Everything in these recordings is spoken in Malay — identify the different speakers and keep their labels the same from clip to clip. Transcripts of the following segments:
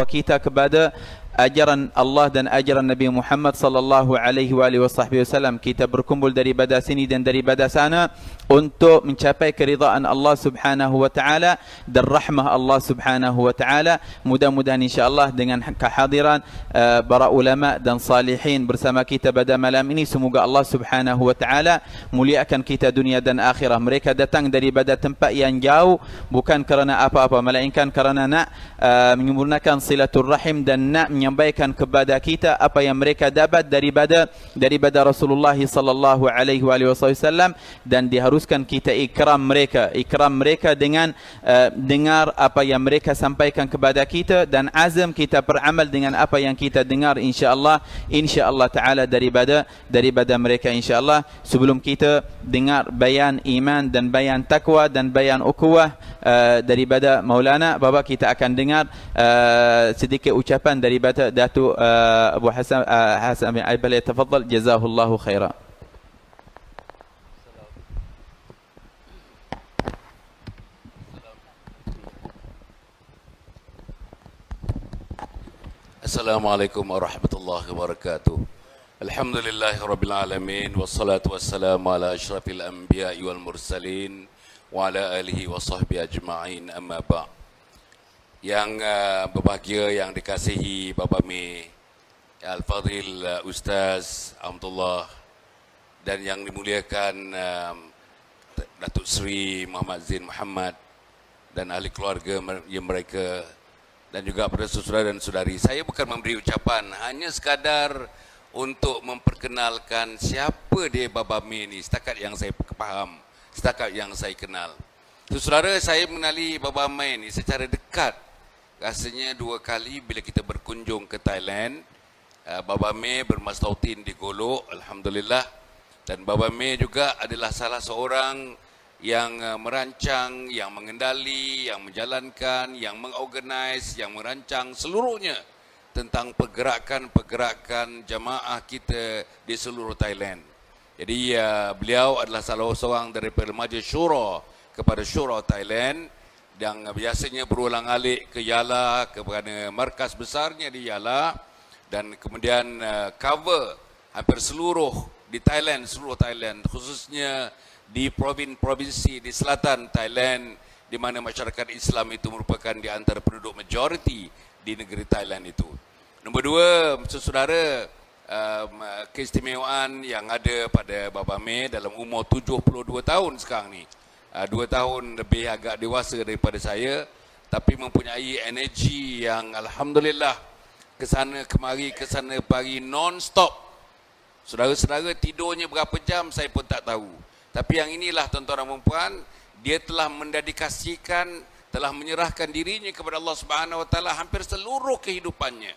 Speaker 1: وكيتاك بعد ajaran Allah dan ajaran Nabi Muhammad sallallahu alaihi wa alihi wasahbihi wasallam kita berkumpul daripada sini dan daripada sana untuk mencapai keridhaan Allah Subhanahu wa taala dan rahmah Allah Subhanahu wa taala mudah-mudahan insyaallah dengan kehadiran uh, para ulama dan salihin bersama kita pada malam ini semoga Allah Subhanahu wa taala muliakan kita dunia dan akhirah mereka datang daripada tempat yang jauh bukan kerana apa-apa melainkan kerana nak uh, menyempurnakan silaturrahim dan nak menye- menyampaikan kepada kita apa yang mereka dapat daripada daripada Rasulullah sallallahu alaihi wasallam dan diharuskan kita ikram mereka ikram mereka dengan uh, dengar apa yang mereka sampaikan kepada kita dan azam kita beramal dengan apa yang kita dengar insyaallah insyaallah taala daripada daripada mereka insyaallah sebelum kita dengar bayan iman dan bayan takwa dan bayan ukhuwah uh, daripada Maulana bapa kita akan dengar uh, sedikit ucapan daripada ذات ذات آه، ابو آه، حسن حسن بن علي بل يتفضل جزاه الله خيرا
Speaker 2: السلام عليكم ورحمة الله وبركاته الحمد لله رب العالمين والصلاة والسلام على أشرف الأنبياء والمرسلين وعلى آله وصحبه أجمعين أما بعد yang uh, berbahagia yang dikasihi Bapak Mi Al-Fadhil uh, Ustaz Alhamdulillah dan yang dimuliakan um, Datuk Seri Muhammad Zain Muhammad dan ahli keluarga yang mereka dan juga pada saudara dan saudari saya bukan memberi ucapan hanya sekadar untuk memperkenalkan siapa dia Babami ini setakat yang saya faham setakat yang saya kenal saudara saya mengenali Babami ini secara dekat rasanya dua kali bila kita berkunjung ke Thailand eh, Baba Mei bermastautin di Golok, Alhamdulillah dan Baba Mei juga adalah salah seorang yang eh, merancang, yang mengendali, yang menjalankan, yang mengorganis, yang merancang seluruhnya tentang pergerakan-pergerakan jamaah kita di seluruh Thailand. Jadi eh, beliau adalah salah seorang daripada Majlis Syura kepada Syura Thailand yang biasanya berulang alik ke Yala kepada markas besarnya di Yala dan kemudian eh, cover hampir seluruh di Thailand seluruh Thailand khususnya di provinsi-provinsi di selatan Thailand di mana masyarakat Islam itu merupakan di antara penduduk majoriti di negeri Thailand itu. Nombor dua, saudara um, keistimewaan yang ada pada Bapak Mei dalam umur 72 tahun sekarang ni. Ah, dua tahun lebih agak dewasa daripada saya tapi mempunyai energi yang alhamdulillah kesana kemari kesana pari non stop saudara-saudara tidurnya berapa jam saya pun tak tahu tapi yang inilah tuan-tuan dan puan dia telah mendedikasikan telah menyerahkan dirinya kepada Allah Subhanahu Wa hampir seluruh kehidupannya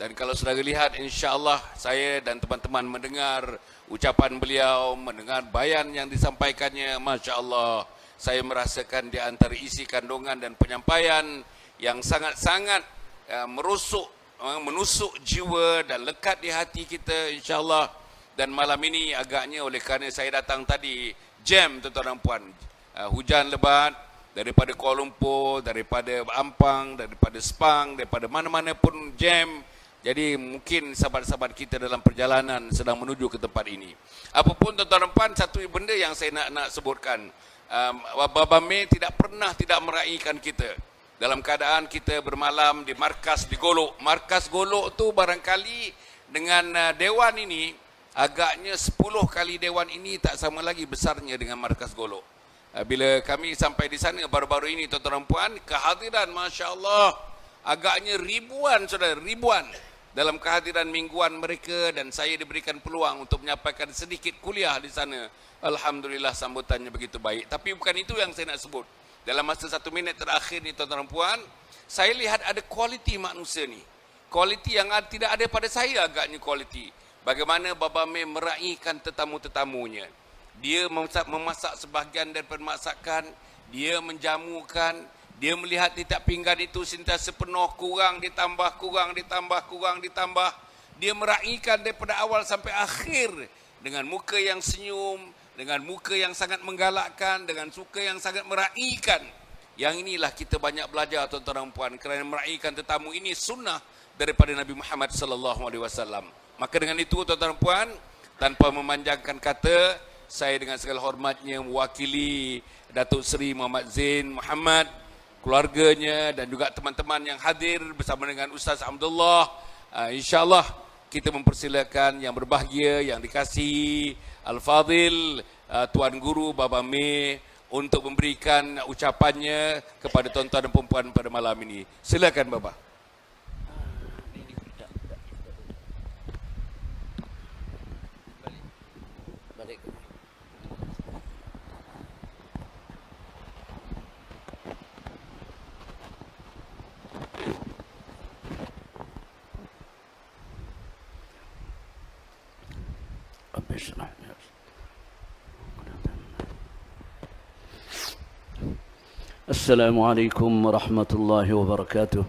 Speaker 2: dan kalau saudara lihat insyaallah saya dan teman-teman mendengar ucapan beliau mendengar bayan yang disampaikannya masyaallah Allah saya merasakan di antara isi kandungan dan penyampaian yang sangat-sangat uh, eh, merusuk uh, eh, menusuk jiwa dan lekat di hati kita insyaallah dan malam ini agaknya oleh kerana saya datang tadi jam tuan-tuan dan puan uh, hujan lebat daripada Kuala Lumpur daripada Ampang daripada Sepang daripada mana-mana pun jam jadi mungkin sahabat-sahabat kita dalam perjalanan sedang menuju ke tempat ini apapun tuan-tuan dan puan satu benda yang saya nak nak sebutkan um, Baba Mei tidak pernah tidak meraihkan kita dalam keadaan kita bermalam di markas di Golok. Markas Golok tu barangkali dengan uh, dewan ini agaknya 10 kali dewan ini tak sama lagi besarnya dengan markas Golok. Uh, bila kami sampai di sana baru-baru ini tuan-tuan dan puan kehadiran masya-Allah agaknya ribuan saudara ribuan dalam kehadiran mingguan mereka dan saya diberikan peluang untuk menyampaikan sedikit kuliah di sana. Alhamdulillah sambutannya begitu baik. Tapi bukan itu yang saya nak sebut. Dalam masa satu minit terakhir ni tuan-tuan puan, saya lihat ada kualiti manusia ni. Kualiti yang tidak ada pada saya agaknya kualiti. Bagaimana Baba Mei meraihkan tetamu-tetamunya. Dia memasak, memasak sebahagian daripada masakan. Dia menjamukan. Dia melihat titik pinggan itu sentiasa sepenuh kurang, ditambah kurang, ditambah kurang, ditambah. Dia meraihkan daripada awal sampai akhir dengan muka yang senyum, dengan muka yang sangat menggalakkan, dengan suka yang sangat meraihkan. Yang inilah kita banyak belajar tuan-tuan dan puan kerana meraihkan tetamu ini sunnah daripada Nabi Muhammad sallallahu alaihi wasallam. Maka dengan itu tuan-tuan dan puan tanpa memanjangkan kata saya dengan segala hormatnya mewakili Datuk Seri Muhammad Zain Muhammad keluarganya dan juga teman-teman yang hadir bersama dengan Ustaz Abdullah. Uh, InsyaAllah kita mempersilakan yang berbahagia, yang dikasih Al-Fadhil, uh, Tuan Guru, Bapa Mei untuk memberikan ucapannya kepada tuan-tuan dan perempuan pada malam ini. Silakan Bapak.
Speaker 3: السلام عليكم ورحمة الله وبركاته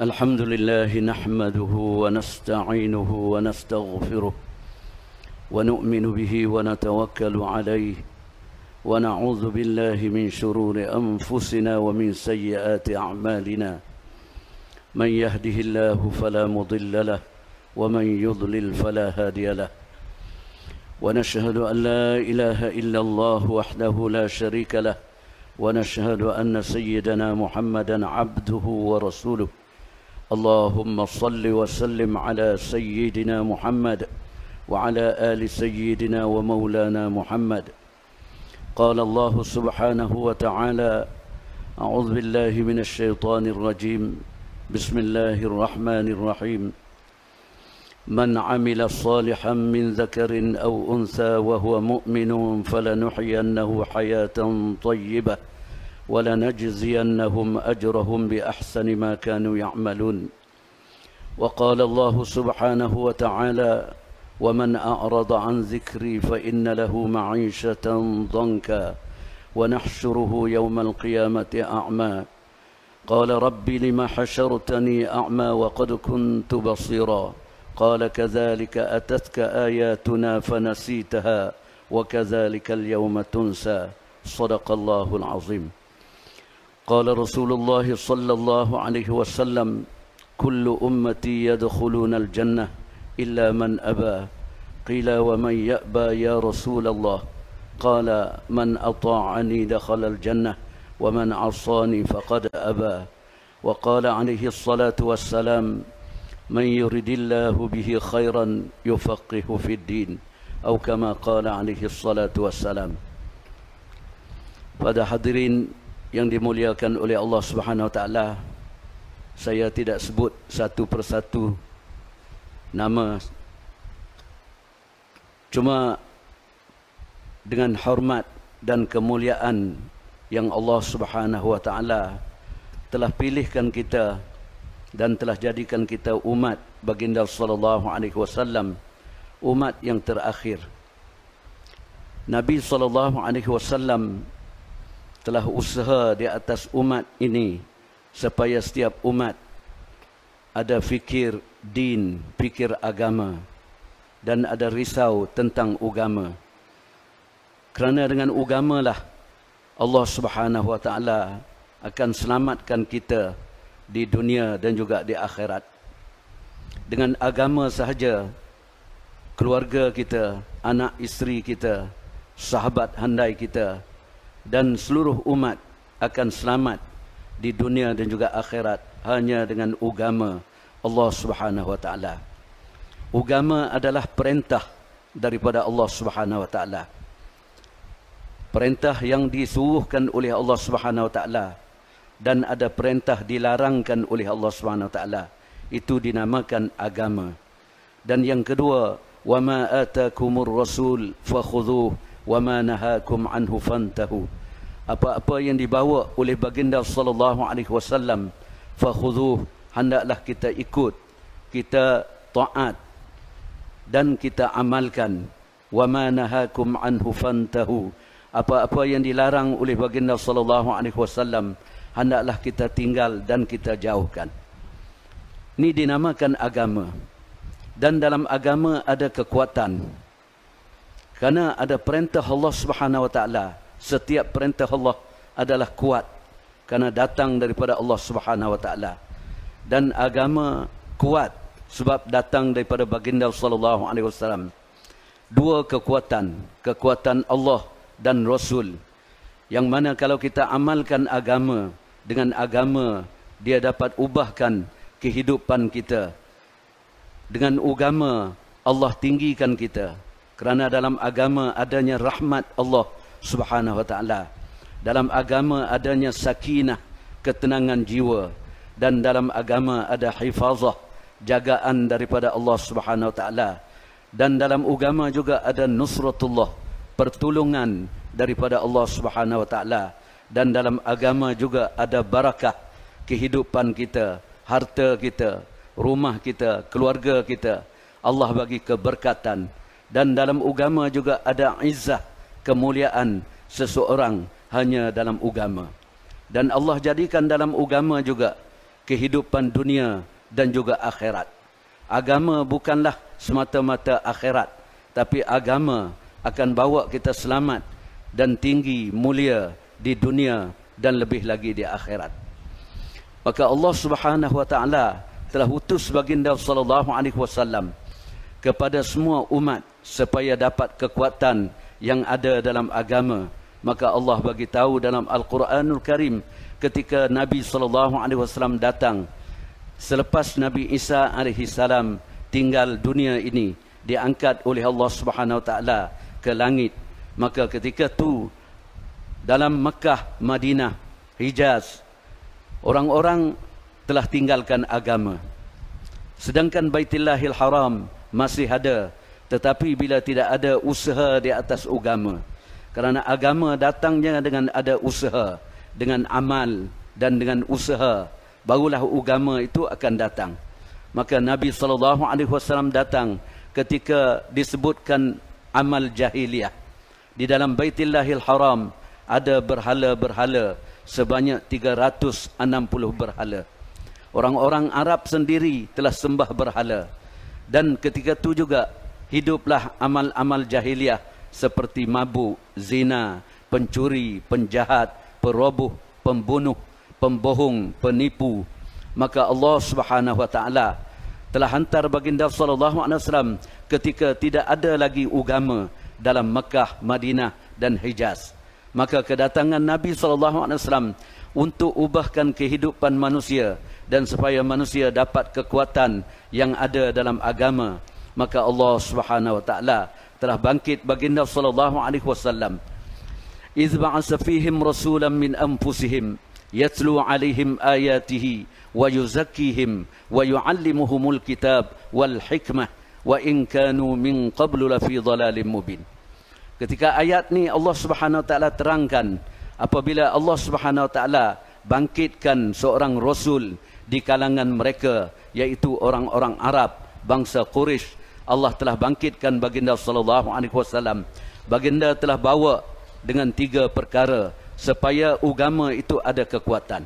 Speaker 3: الحمد لله نحمده ونستعينه ونستغفره ونؤمن به ونتوكل عليه ونعوذ بالله من شرور أنفسنا ومن سيئات أعمالنا من يهده الله فلا مضل له ومن يضلل فلا هادي له ونشهد أن لا إله إلا الله وحده لا شريك له ونشهد أن سيدنا محمدا عبده ورسوله اللهم صل وسلم على سيدنا محمد وعلى آل سيدنا ومولانا محمد قال الله سبحانه وتعالى أعوذ بالله من الشيطان الرجيم بسم الله الرحمن الرحيم من عمل صالحا من ذكر أو أنثى وهو مؤمن فلنحيينه حياة طيبة ولنجزينهم أجرهم بأحسن ما كانوا يعملون وقال الله سبحانه وتعالى ومن أعرض عن ذكري فإن له معيشة ضنكا ونحشره يوم القيامة أعمى قال رب لما حشرتني أعمى وقد كنت بصيراً قال كذلك أتتك آياتنا فنسيتها وكذلك اليوم تنسى صدق الله العظيم قال رسول الله صلى الله عليه وسلم كل أمتي يدخلون الجنة إلا من أبى قيل ومن يأبى يا رسول الله قال من أطاعني دخل الجنة ومن عصاني فقد أبى وقال عليه الصلاة والسلام من يرد الله به خيرا يفقه في الدين أو كما قال عليه الصلاة والسلام Pada hadirin yang dimuliakan oleh Allah Subhanahu Wa Taala, saya tidak sebut satu persatu nama. Cuma dengan hormat dan kemuliaan yang Allah Subhanahu Wa Taala telah pilihkan kita dan telah jadikan kita umat baginda sallallahu alaihi wasallam umat yang terakhir Nabi sallallahu alaihi wasallam telah usaha di atas umat ini supaya setiap umat ada fikir din fikir agama dan ada risau tentang agama kerana dengan agamalah Allah Subhanahu wa taala akan selamatkan kita di dunia dan juga di akhirat. Dengan agama sahaja, keluarga kita, anak isteri kita, sahabat handai kita dan seluruh umat akan selamat di dunia dan juga akhirat hanya dengan agama Allah Subhanahu Wa Taala. Agama adalah perintah daripada Allah Subhanahu Wa Taala. Perintah yang disuruhkan oleh Allah Subhanahu Wa Taala dan ada perintah dilarangkan oleh Allah Subhanahu taala itu dinamakan agama dan yang kedua wama atakumur rasul fakhudhuhu wama nahakum anhu fantahu apa-apa yang dibawa oleh baginda sallallahu alaihi wasallam fakhudhuhu hendaklah kita ikut kita taat dan kita amalkan wama nahakum anhu fantahu apa-apa yang dilarang oleh baginda sallallahu alaihi wasallam hendaklah kita tinggal dan kita jauhkan. Ini dinamakan agama. Dan dalam agama ada kekuatan. Karena ada perintah Allah Subhanahu wa taala. Setiap perintah Allah adalah kuat karena datang daripada Allah Subhanahu wa taala. Dan agama kuat sebab datang daripada baginda sallallahu alaihi wasallam. Dua kekuatan, kekuatan Allah dan Rasul yang mana kalau kita amalkan agama dengan agama dia dapat ubahkan kehidupan kita dengan agama Allah tinggikan kita kerana dalam agama adanya rahmat Allah Subhanahu wa taala dalam agama adanya sakinah ketenangan jiwa dan dalam agama ada hifazah jagaan daripada Allah Subhanahu wa taala dan dalam agama juga ada nusratullah pertolongan daripada Allah Subhanahu wa taala dan dalam agama juga ada barakah kehidupan kita harta kita rumah kita keluarga kita Allah bagi keberkatan dan dalam agama juga ada izzah kemuliaan seseorang hanya dalam agama dan Allah jadikan dalam agama juga kehidupan dunia dan juga akhirat agama bukanlah semata-mata akhirat tapi agama akan bawa kita selamat dan tinggi mulia di dunia dan lebih lagi di akhirat maka Allah Subhanahu wa taala telah utus baginda sallallahu alaihi wasallam kepada semua umat supaya dapat kekuatan yang ada dalam agama maka Allah bagi tahu dalam Al-Quranul Karim ketika Nabi sallallahu alaihi wasallam datang selepas Nabi Isa alaihi salam tinggal dunia ini diangkat oleh Allah Subhanahu wa taala ke langit maka ketika tu dalam Mekah Madinah Hijaz orang-orang telah tinggalkan agama sedangkan Baitillahil Haram masih ada tetapi bila tidak ada usaha di atas agama kerana agama datangnya dengan ada usaha dengan amal dan dengan usaha barulah agama itu akan datang maka Nabi sallallahu alaihi wasallam datang ketika disebutkan amal jahiliyah di dalam Baitillahil Haram ada berhala-berhala sebanyak 360 berhala. Orang-orang Arab sendiri telah sembah berhala. Dan ketika itu juga hiduplah amal-amal jahiliah seperti mabuk, zina, pencuri, penjahat, peroboh, pembunuh, pembohong, penipu. Maka Allah Subhanahu wa taala telah hantar baginda sallallahu alaihi wasallam ketika tidak ada lagi agama dalam Mekah, Madinah dan Hijaz. Maka kedatangan Nabi SAW untuk ubahkan kehidupan manusia dan supaya manusia dapat kekuatan yang ada dalam agama. Maka Allah Subhanahu Wa Taala telah bangkit baginda sallallahu alaihi wasallam iz ba'atsa fihim rasulan min anfusihim yatlu alaihim ayatihi wa yuzakkihim wa yuallimuhumul kitab wal hikmah wa in kanu min qablu lafi dhalalin mubin ketika ayat ni Allah Subhanahu taala terangkan apabila Allah Subhanahu taala bangkitkan seorang rasul di kalangan mereka iaitu orang-orang Arab bangsa Quraisy Allah telah bangkitkan baginda sallallahu alaihi wasallam baginda telah bawa dengan tiga perkara supaya agama itu ada kekuatan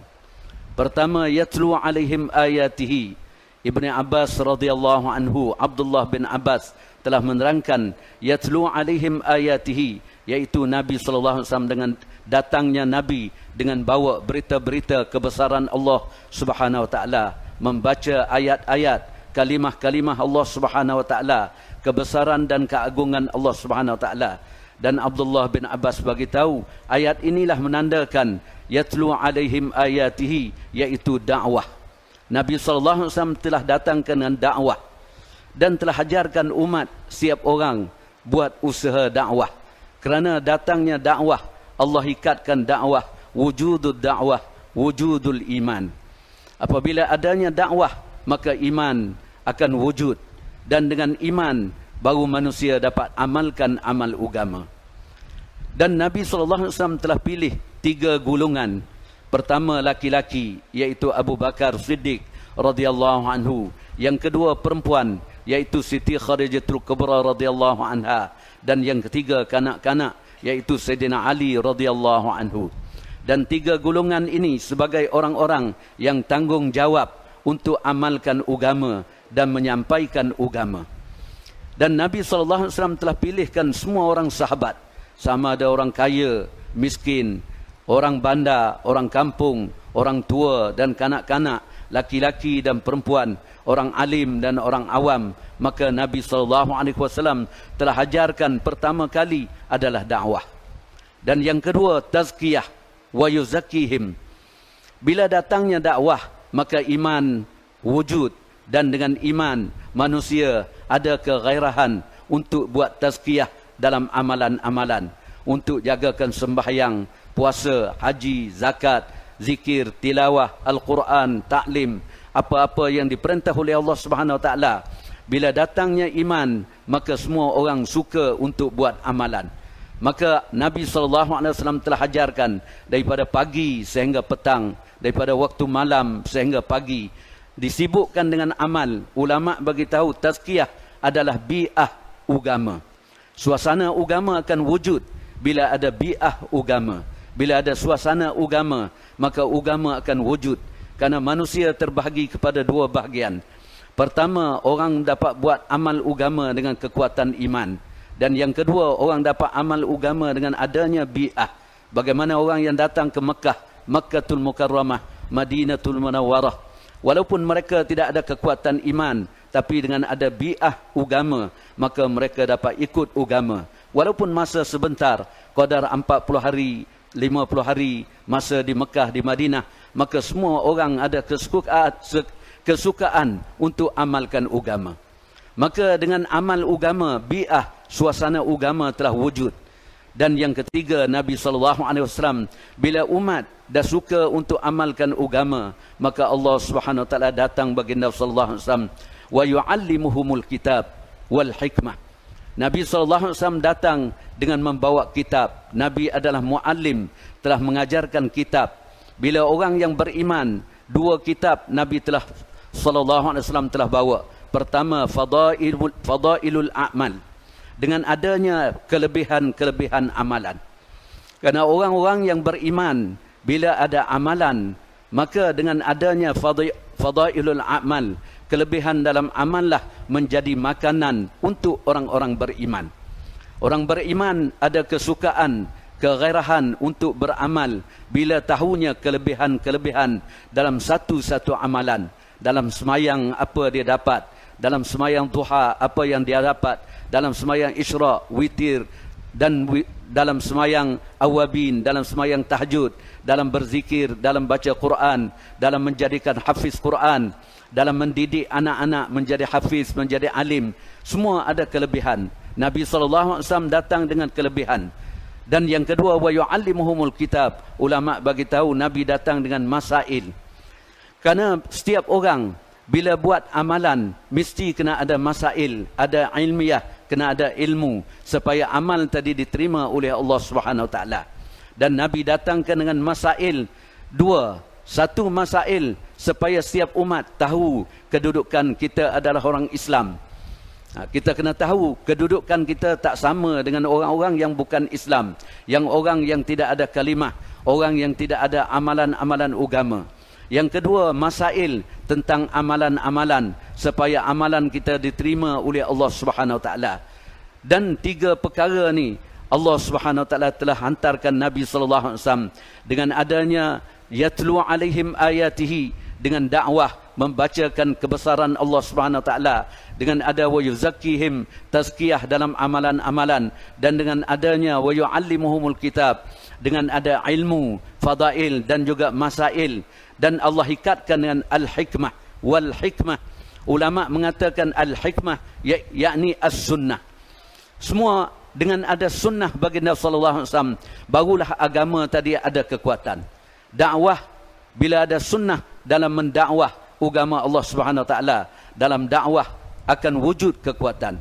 Speaker 3: pertama yatlu alaihim ayatihi Ibnu Abbas radhiyallahu anhu Abdullah bin Abbas telah menerangkan yatlu alaihim ayatihi yaitu Nabi sallallahu alaihi wasallam dengan datangnya Nabi dengan bawa berita-berita kebesaran Allah Subhanahu wa taala membaca ayat-ayat kalimah-kalimah Allah Subhanahu wa taala kebesaran dan keagungan Allah Subhanahu wa taala dan Abdullah bin Abbas bagi tahu ayat inilah menandakan yatlu alaihim ayatihi yaitu dakwah Nabi SAW telah datangkan dengan dakwah dan telah hajarkan umat siap orang buat usaha dakwah kerana datangnya dakwah Allah ikatkan dakwah wujudul dakwah wujudul iman apabila adanya dakwah maka iman akan wujud dan dengan iman baru manusia dapat amalkan amal agama dan Nabi SAW telah pilih tiga gulungan Pertama laki-laki iaitu Abu Bakar Siddiq radhiyallahu anhu. Yang kedua perempuan iaitu Siti Khadijah Khadijatul Kubra radhiyallahu anha dan yang ketiga kanak-kanak iaitu Sayyidina Ali radhiyallahu anhu. Dan tiga golongan ini sebagai orang-orang yang tanggungjawab untuk amalkan agama dan menyampaikan agama. Dan Nabi SAW telah pilihkan semua orang sahabat. Sama ada orang kaya, miskin, orang banda, orang kampung, orang tua dan kanak-kanak, laki-laki dan perempuan, orang alim dan orang awam, maka Nabi sallallahu alaihi wasallam telah hajarkan pertama kali adalah dakwah. Dan yang kedua tazkiyah wa yuzakkihim. Bila datangnya dakwah, maka iman wujud dan dengan iman manusia ada kegairahan untuk buat tazkiyah dalam amalan-amalan untuk jagakan sembahyang puasa, haji, zakat, zikir, tilawah, al-Quran, taklim, apa-apa yang diperintah oleh Allah Subhanahu Wa Taala. Bila datangnya iman, maka semua orang suka untuk buat amalan. Maka Nabi SAW telah hajarkan daripada pagi sehingga petang, daripada waktu malam sehingga pagi. Disibukkan dengan amal, ulama' bagi tahu tazkiyah adalah bi'ah ugama. Suasana ugama akan wujud bila ada bi'ah ugama. Bila ada suasana agama, maka agama akan wujud. Karena manusia terbahagi kepada dua bahagian. Pertama, orang dapat buat amal agama dengan kekuatan iman. Dan yang kedua, orang dapat amal agama dengan adanya bi'ah. Bagaimana orang yang datang ke Mekah, Makkatul Mukarramah, Madinatul Munawwarah. Walaupun mereka tidak ada kekuatan iman, tapi dengan ada bi'ah agama, maka mereka dapat ikut agama. Walaupun masa sebentar, kadar 40 hari, 50 hari masa di Mekah, di Madinah, maka semua orang ada ah, kesukaan untuk amalkan ugama Maka dengan amal ugama bi'ah, suasana ugama telah wujud. Dan yang ketiga, Nabi SAW, bila umat dah suka untuk amalkan ugama maka Allah SWT datang bagi Nabi SAW, wa yu'allimuhumul kitab wal hikmah. Nabi SAW datang dengan membawa kitab. Nabi adalah muallim telah mengajarkan kitab. Bila orang yang beriman, dua kitab Nabi telah sallallahu alaihi wasallam telah bawa. Pertama fadailul fadailul amal. Dengan adanya kelebihan-kelebihan amalan. Karena orang-orang yang beriman bila ada amalan, maka dengan adanya fadailul amal, kelebihan dalam amallah menjadi makanan untuk orang-orang beriman. Orang beriman ada kesukaan, kegairahan untuk beramal bila tahunya kelebihan-kelebihan dalam satu-satu amalan. Dalam semayang apa dia dapat. Dalam semayang duha apa yang dia dapat. Dalam semayang isyrak, witir dan dalam semayang awabin, dalam semayang tahajud, dalam berzikir, dalam baca Quran, dalam menjadikan hafiz Quran, dalam mendidik anak-anak menjadi hafiz, menjadi alim. Semua ada kelebihan. Nabi SAW datang dengan kelebihan. Dan yang kedua, وَيُعَلِّمُهُمُ kitab Ulama' bagi tahu Nabi datang dengan masail. Karena setiap orang, bila buat amalan, mesti kena ada masail, ada ilmiah, kena ada ilmu. Supaya amal tadi diterima oleh Allah SWT. Dan Nabi datangkan dengan masail. Dua, satu masail, supaya setiap umat tahu kedudukan kita adalah orang Islam. Ha, kita kena tahu kedudukan kita tak sama dengan orang-orang yang bukan Islam. Yang orang yang tidak ada kalimah. Orang yang tidak ada amalan-amalan agama. Yang kedua, masail tentang amalan-amalan. Supaya amalan kita diterima oleh Allah SWT. Dan tiga perkara ni Allah SWT telah hantarkan Nabi SAW. Dengan adanya, Yatlu alaihim ayatihi dengan dakwah membacakan kebesaran Allah Subhanahu taala dengan ada wa yuzakkihim tazkiyah dalam amalan-amalan dan dengan adanya wa yuallimuhumul kitab dengan ada ilmu fadail dan juga masail dan Allah ikatkan dengan al hikmah wal hikmah ulama mengatakan al hikmah ya-, yakni as sunnah semua dengan ada sunnah baginda sallallahu alaihi wasallam barulah agama tadi ada kekuatan dakwah bila ada sunnah dalam mendakwah agama Allah Subhanahu taala dalam dakwah akan wujud kekuatan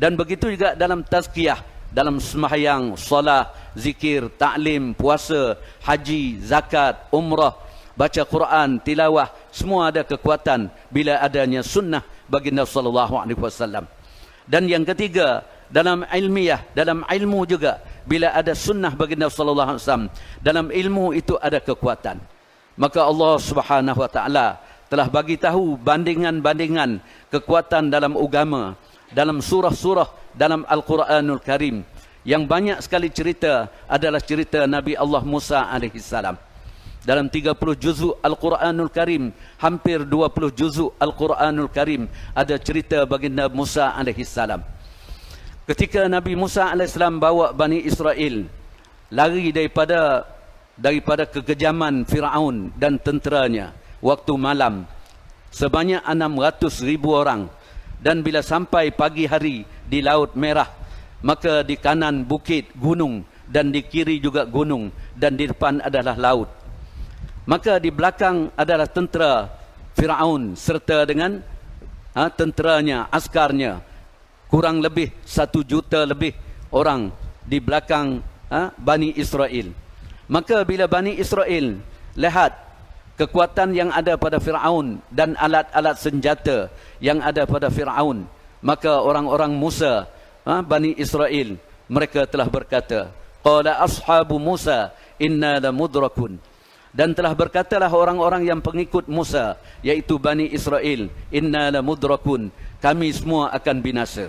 Speaker 3: dan begitu juga dalam tazkiyah dalam sembahyang solat zikir taklim puasa haji zakat umrah baca Quran tilawah semua ada kekuatan bila adanya sunnah baginda sallallahu alaihi wasallam dan yang ketiga dalam ilmiah dalam ilmu juga bila ada sunnah baginda sallallahu alaihi wasallam dalam ilmu itu ada kekuatan maka Allah Subhanahu wa taala telah bagi tahu bandingan-bandingan kekuatan dalam agama dalam surah-surah dalam Al-Quranul Karim yang banyak sekali cerita adalah cerita Nabi Allah Musa alaihi salam dalam 30 juzuk Al-Quranul Karim hampir 20 juzuk Al-Quranul Karim ada cerita baginda Musa alaihi salam ketika Nabi Musa alaihi salam bawa Bani Israel lari daripada daripada kekejaman Firaun dan tenteranya waktu malam sebanyak enam ratus ribu orang dan bila sampai pagi hari di laut merah maka di kanan bukit gunung dan di kiri juga gunung dan di depan adalah laut maka di belakang adalah tentera Firaun serta dengan ha, tenteranya askarnya kurang lebih satu juta lebih orang di belakang ha, Bani Israel Maka bila Bani Israel lihat kekuatan yang ada pada Fir'aun dan alat-alat senjata yang ada pada Fir'aun, maka orang-orang Musa, ha, Bani Israel, mereka telah berkata, Qala ashabu Musa inna la mudrakun. Dan telah berkatalah orang-orang yang pengikut Musa, yaitu Bani Israel, inna la mudrakun. Kami semua akan binasa.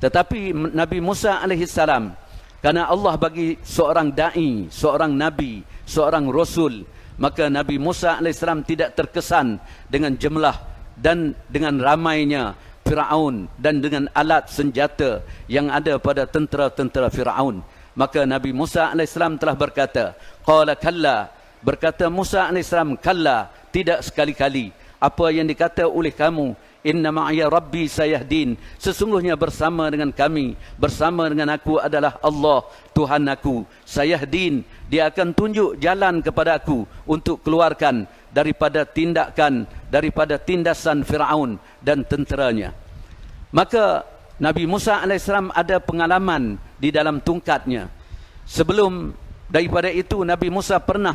Speaker 3: Tetapi Nabi Musa alaihissalam, salam Karena Allah bagi seorang da'i, seorang nabi, seorang rasul, maka Nabi Musa AS tidak terkesan dengan jumlah dan dengan ramainya Fir'aun dan dengan alat senjata yang ada pada tentera-tentera Fir'aun. Maka Nabi Musa AS telah berkata, Qala kalla, berkata Musa AS, kalla, tidak sekali-kali. Apa yang dikata oleh kamu, Inna ma'ya rabbi sayahdin. Sesungguhnya bersama dengan kami, bersama dengan aku adalah Allah Tuhan aku. Sayahdin, dia akan tunjuk jalan kepada aku untuk keluarkan daripada tindakan, daripada tindasan Fir'aun dan tenteranya. Maka Nabi Musa AS ada pengalaman di dalam tungkatnya. Sebelum daripada itu Nabi Musa pernah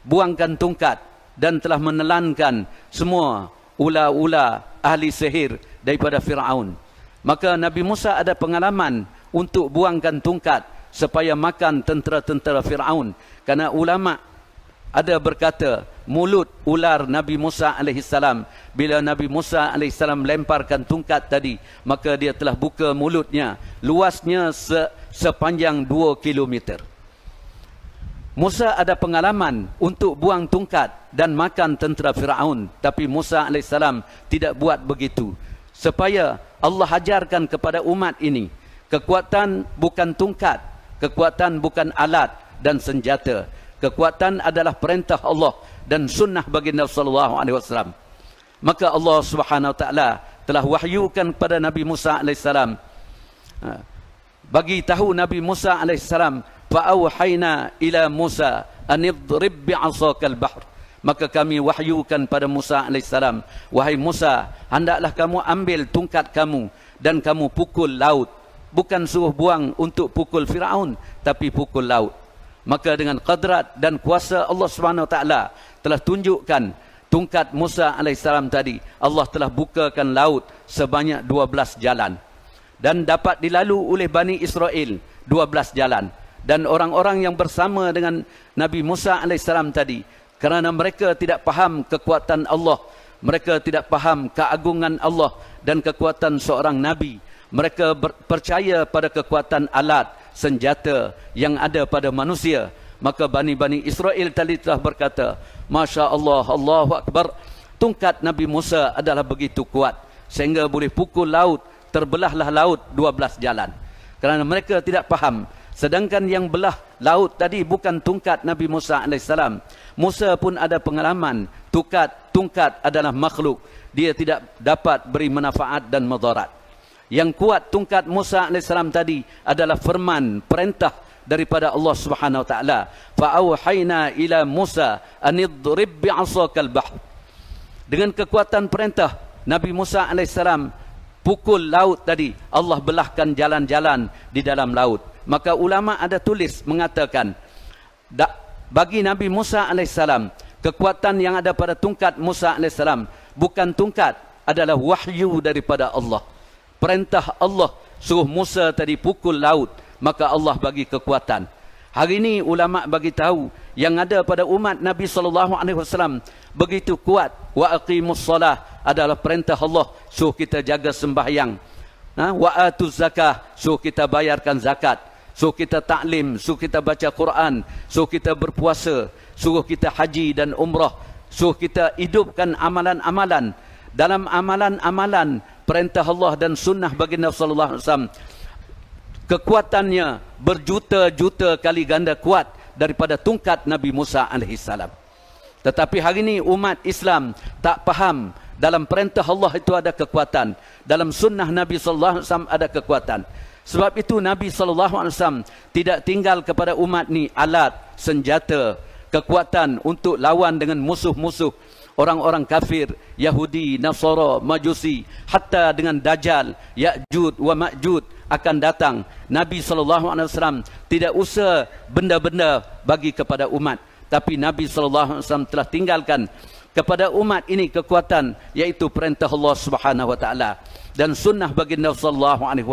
Speaker 3: buangkan tungkat dan telah menelankan semua ula-ula ahli sihir daripada Firaun. Maka Nabi Musa ada pengalaman untuk buangkan tungkat supaya makan tentera-tentera Firaun. Karena ulama ada berkata mulut ular Nabi Musa alaihi bila Nabi Musa alaihi lemparkan tungkat tadi maka dia telah buka mulutnya luasnya se sepanjang 2 kilometer. Musa ada pengalaman untuk buang tungkat dan makan tentera Firaun tapi Musa alaihissalam tidak buat begitu supaya Allah ajarkan kepada umat ini kekuatan bukan tungkat kekuatan bukan alat dan senjata kekuatan adalah perintah Allah dan sunnah baginda sallallahu alaihi wasallam maka Allah Subhanahu taala telah wahyukan kepada Nabi Musa alaihissalam ha. bagi tahu Nabi Musa alaihissalam fa'auhayna ila Musa anidrib bi'asakal bahr maka kami wahyukan pada Musa AS wahai Musa hendaklah kamu ambil tungkat kamu dan kamu pukul laut bukan suruh buang untuk pukul Fir'aun tapi pukul laut maka dengan kadrat dan kuasa Allah SWT telah tunjukkan tungkat Musa AS tadi Allah telah bukakan laut sebanyak 12 jalan dan dapat dilalui oleh Bani Israel 12 jalan dan orang-orang yang bersama dengan Nabi Musa AS tadi kerana mereka tidak faham kekuatan Allah mereka tidak faham keagungan Allah dan kekuatan seorang Nabi mereka percaya pada kekuatan alat senjata yang ada pada manusia maka bani-bani Israel tadi telah berkata Masya Allah, Allahu Akbar tungkat Nabi Musa adalah begitu kuat sehingga boleh pukul laut terbelahlah laut 12 jalan kerana mereka tidak faham Sedangkan yang belah laut tadi bukan tungkat Nabi Musa AS. Musa pun ada pengalaman. Tukat, tungkat adalah makhluk. Dia tidak dapat beri manfaat dan madarat. Yang kuat tungkat Musa AS tadi adalah firman, perintah daripada Allah Subhanahu taala fa auhayna ila Musa an idrib bi dengan kekuatan perintah Nabi Musa as pukul laut tadi Allah belahkan jalan-jalan di dalam laut maka ulama ada tulis mengatakan bagi Nabi Musa AS kekuatan yang ada pada tungkat Musa AS bukan tungkat adalah wahyu daripada Allah perintah Allah suruh Musa tadi pukul laut maka Allah bagi kekuatan hari ini ulama bagi tahu yang ada pada umat Nabi sallallahu alaihi wasallam begitu kuat wa aqimus solah adalah perintah Allah suruh kita jaga sembahyang ha? wa atuz zakah suruh kita bayarkan zakat suruh kita taklim, suruh kita baca Quran, suruh kita berpuasa, suruh kita haji dan umrah, suruh kita hidupkan amalan-amalan dalam amalan-amalan perintah Allah dan sunnah Nabi sallallahu alaihi wasallam. Kekuatannya berjuta-juta kali ganda kuat daripada tungkat Nabi Musa alaihissalam. Tetapi hari ini umat Islam tak paham dalam perintah Allah itu ada kekuatan. Dalam sunnah Nabi SAW ada kekuatan. Sebab itu Nabi SAW tidak tinggal kepada umat ni alat, senjata, kekuatan untuk lawan dengan musuh-musuh orang-orang kafir, Yahudi, Nasara, Majusi, hatta dengan Dajjal, Ya'jud wa Ma'jud akan datang. Nabi SAW tidak usah benda-benda bagi kepada umat. Tapi Nabi SAW telah tinggalkan kepada umat ini kekuatan yaitu perintah Allah swt dan sunnah baginda sallallahu alaihi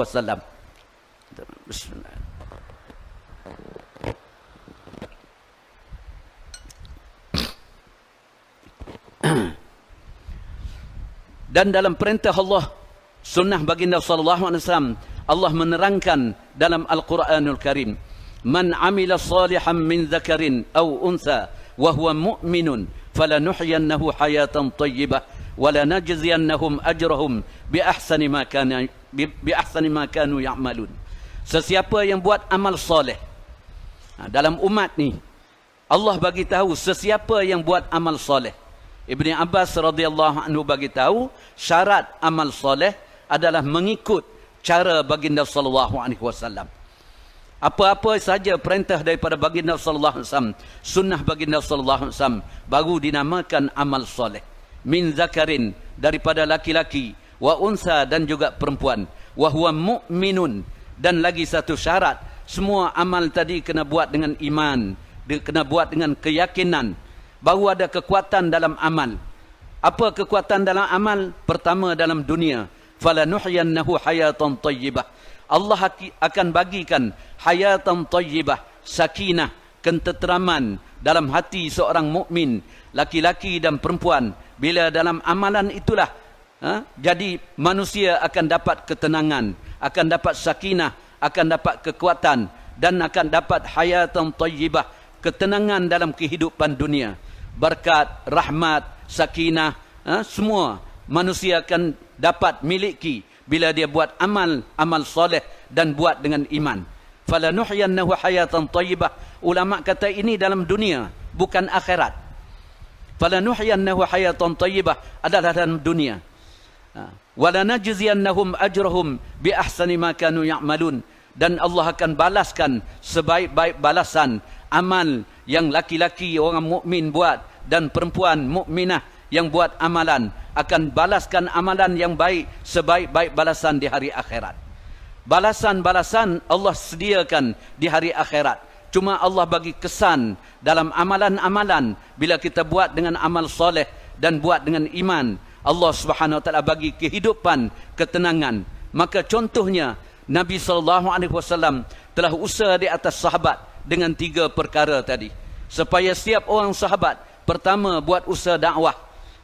Speaker 3: dan dalam perintah Allah sunnah baginda sallallahu alaihi wasallam Allah menerangkan dalam Al-Qur'anul Karim man amila salihan min dzakarin aw untha wa huwa mu'minun falanuhyiyannahu hayatan thayyibah wa lanajziyannahum ajrahum bi ahsani ma kana bi ahsani ma kanu ya'malun sesiapa yang buat amal soleh ha, dalam umat ni Allah bagi tahu sesiapa yang buat amal soleh Ibni Abbas radhiyallahu anhu bagi tahu syarat amal soleh adalah mengikut cara baginda sallallahu alaihi wasallam apa-apa saja perintah daripada baginda sallallahu alaihi wasallam sunnah baginda sallallahu alaihi wasallam baru dinamakan amal soleh min zakarin daripada laki-laki wa unsa dan juga perempuan wa huwa mu'minun dan lagi satu syarat semua amal tadi kena buat dengan iman kena buat dengan keyakinan baru ada kekuatan dalam amal apa kekuatan dalam amal pertama dalam dunia fala falanuhyannahu hayatan tayyibah Allah akan bagikan hayatan tayyibah sakinah kenteteraman dalam hati seorang mukmin laki-laki dan perempuan bila dalam amalan itulah Ha? Jadi manusia akan dapat ketenangan, akan dapat sakinah, akan dapat kekuatan dan akan dapat hayatan tayyibah, ketenangan dalam kehidupan dunia. Berkat, rahmat, sakinah, ha? semua manusia akan dapat miliki bila dia buat amal, amal soleh dan buat dengan iman. Fala nuhyannahu hayatan tayyibah. Ulama kata ini dalam dunia, bukan akhirat. Fala nuhyannahu hayatan tayyibah adalah dalam dunia. Ha. Walanajziyannahum ajrahum bi ahsani maka kanu ya'malun dan Allah akan balaskan sebaik-baik balasan amal yang laki-laki orang mukmin buat dan perempuan mukminah yang buat amalan akan balaskan amalan yang baik sebaik-baik balasan di hari akhirat. Balasan-balasan Allah sediakan di hari akhirat. Cuma Allah bagi kesan dalam amalan-amalan bila kita buat dengan amal soleh dan buat dengan iman. Allah Subhanahu Wa Taala bagi kehidupan ketenangan maka contohnya Nabi sallallahu alaihi wasallam telah usaha di atas sahabat dengan tiga perkara tadi supaya setiap orang sahabat pertama buat usaha dakwah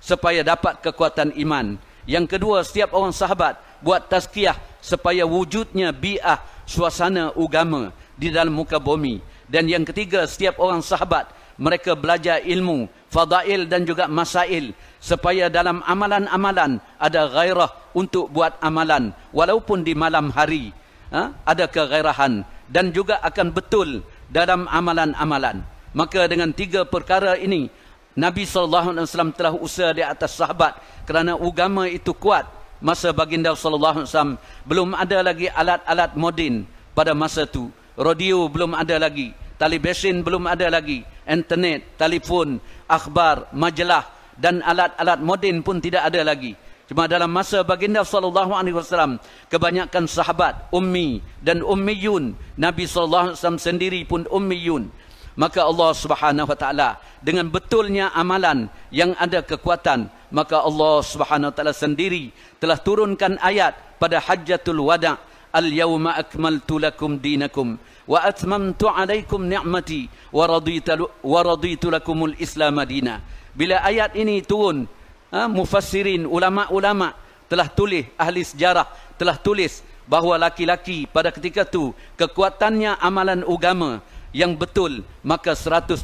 Speaker 3: supaya dapat kekuatan iman yang kedua setiap orang sahabat buat tazkiyah supaya wujudnya bi'ah suasana agama di dalam muka bumi dan yang ketiga setiap orang sahabat mereka belajar ilmu fadail dan juga masail supaya dalam amalan-amalan ada gairah untuk buat amalan walaupun di malam hari ha? ada kegairahan dan juga akan betul dalam amalan-amalan maka dengan tiga perkara ini Nabi sallallahu alaihi wasallam telah usaha di atas sahabat kerana agama itu kuat masa baginda sallallahu alaihi wasallam belum ada lagi alat-alat moden pada masa itu radio belum ada lagi talibesin belum ada lagi internet telefon akhbar, majalah dan alat-alat moden pun tidak ada lagi. Cuma dalam masa baginda sallallahu alaihi wasallam kebanyakan sahabat ummi dan ummiyun Nabi sallallahu alaihi wasallam sendiri pun ummiyun maka Allah Subhanahu wa taala dengan betulnya amalan yang ada kekuatan maka Allah Subhanahu wa taala sendiri telah turunkan ayat pada hajjatul wada al yauma akmaltu lakum dinakum wa atmamtu alaikum ni'mati wa raditu wa raditu lakumul islam madina bila ayat ini turun ha, mufassirin ulama-ulama telah tulis ahli sejarah telah tulis bahawa laki-laki pada ketika itu kekuatannya amalan agama yang betul maka 100%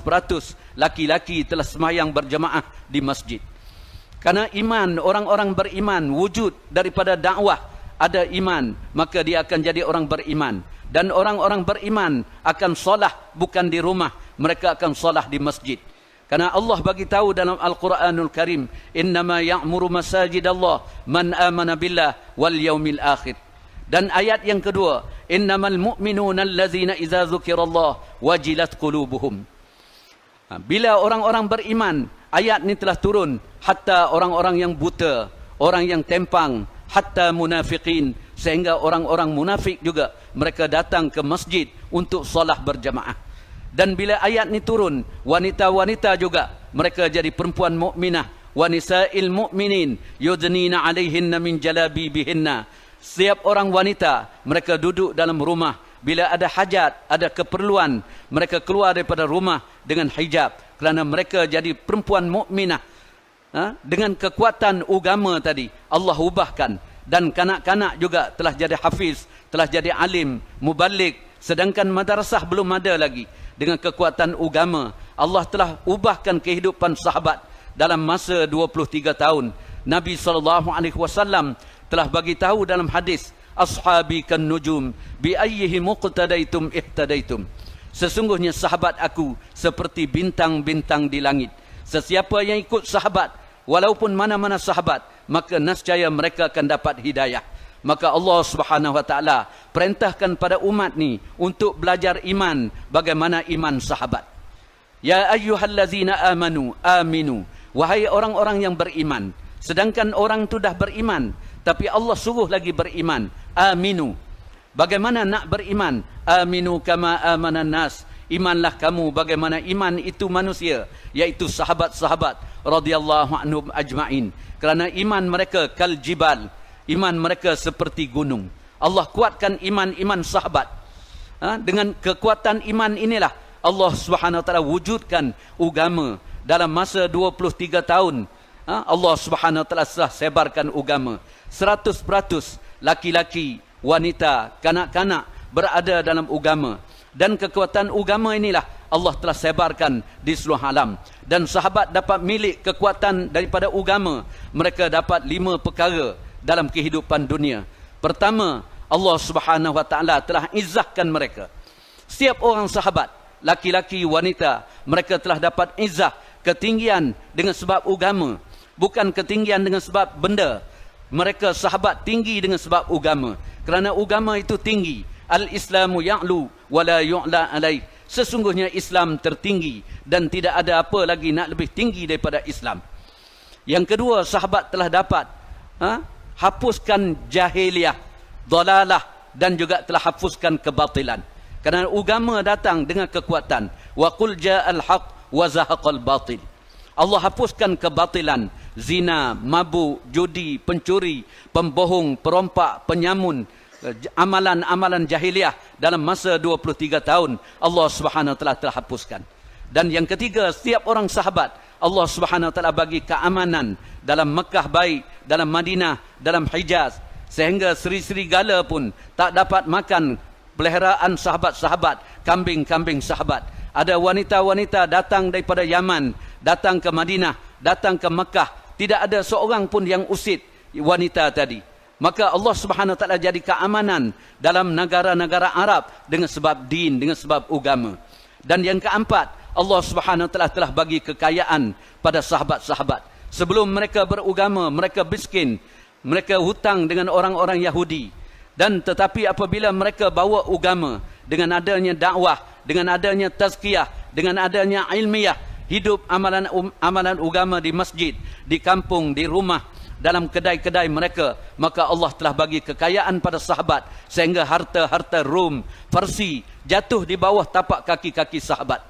Speaker 3: laki-laki telah semayang berjemaah di masjid Karena iman orang-orang beriman wujud daripada dakwah ada iman maka dia akan jadi orang beriman dan orang-orang beriman akan solah bukan di rumah mereka akan solah di masjid karena Allah bagi tahu dalam Al-Quranul Karim innama ya'muru masajidallah man amana billah wal yaumil akhir dan ayat yang kedua innamal mu'minuna allazina idza dzukirallah wajilat qulubuhum ha, bila orang-orang beriman ayat ini telah turun hatta orang-orang yang buta orang yang tempang hatta munafiqin sehingga orang-orang munafik juga mereka datang ke masjid untuk solah berjamaah dan bila ayat ni turun wanita-wanita juga mereka jadi perempuan mukminah wanisa'il mu'minin yudnina 'alaihinna min jalabi bihinna setiap orang wanita mereka duduk dalam rumah bila ada hajat ada keperluan mereka keluar daripada rumah dengan hijab kerana mereka jadi perempuan mukminah ha, dengan kekuatan agama tadi Allah ubahkan dan kanak-kanak juga telah jadi hafiz telah jadi alim mubalik sedangkan madrasah belum ada lagi dengan kekuatan agama Allah telah ubahkan kehidupan sahabat dalam masa 23 tahun Nabi sallallahu alaihi wasallam telah bagi tahu dalam hadis ashabi kan nujum bi ayyihi muqtadaitum ihtadaitum sesungguhnya sahabat aku seperti bintang-bintang di langit sesiapa yang ikut sahabat walaupun mana-mana sahabat maka nescaya mereka akan dapat hidayah maka Allah Subhanahu wa taala perintahkan pada umat ni untuk belajar iman bagaimana iman sahabat ya ayyuhallazina amanu aminu wahai orang-orang yang beriman sedangkan orang tu dah beriman tapi Allah suruh lagi beriman aminu bagaimana nak beriman aminu kama amanan nas imanlah kamu bagaimana iman itu manusia yaitu sahabat-sahabat radhiyallahu anhum ajmain kerana iman mereka kal jibal iman mereka seperti gunung Allah kuatkan iman-iman sahabat ha? dengan kekuatan iman inilah Allah Subhanahu wa taala wujudkan agama dalam masa 23 tahun ha? Allah Subhanahu wa taala sah sebarkan agama 100% laki-laki wanita kanak-kanak berada dalam agama dan kekuatan agama inilah Allah telah sebarkan di seluruh alam dan sahabat dapat milik kekuatan daripada agama mereka dapat lima perkara dalam kehidupan dunia pertama Allah Subhanahu wa taala telah izahkan mereka setiap orang sahabat laki-laki wanita mereka telah dapat izah ketinggian dengan sebab agama bukan ketinggian dengan sebab benda mereka sahabat tinggi dengan sebab agama kerana agama itu tinggi Al-Islamu ya'lu wa la yu'la alaih. Sesungguhnya Islam tertinggi dan tidak ada apa lagi nak lebih tinggi daripada Islam. Yang kedua, sahabat telah dapat ha, hapuskan jahiliah, dolalah dan juga telah hapuskan kebatilan. Kerana agama datang dengan kekuatan. Wa qul ja'al haq wa zahaqal batil. Allah hapuskan kebatilan zina, mabuk, judi, pencuri, pembohong, perompak, penyamun, amalan-amalan jahiliah dalam masa 23 tahun Allah Subhanahu telah telah hapuskan. Dan yang ketiga, setiap orang sahabat Allah Subhanahu taala bagi keamanan dalam Mekah baik, dalam Madinah, dalam Hijaz sehingga seri-seri gala pun tak dapat makan peliharaan sahabat-sahabat, kambing-kambing sahabat. Ada wanita-wanita datang daripada Yaman, datang ke Madinah, datang ke Mekah, tidak ada seorang pun yang usit wanita tadi maka Allah Subhanahu taala jadi keamanan dalam negara-negara Arab dengan sebab din dengan sebab agama dan yang keempat Allah Subhanahu taala telah bagi kekayaan pada sahabat-sahabat sebelum mereka beragama mereka biskin, mereka hutang dengan orang-orang Yahudi dan tetapi apabila mereka bawa agama dengan adanya dakwah dengan adanya tazkiyah dengan adanya ilmiah hidup amalan um, amalan agama di masjid di kampung di rumah dalam kedai-kedai mereka maka Allah telah bagi kekayaan pada sahabat sehingga harta-harta Rum, Farsi jatuh di bawah tapak kaki-kaki sahabat.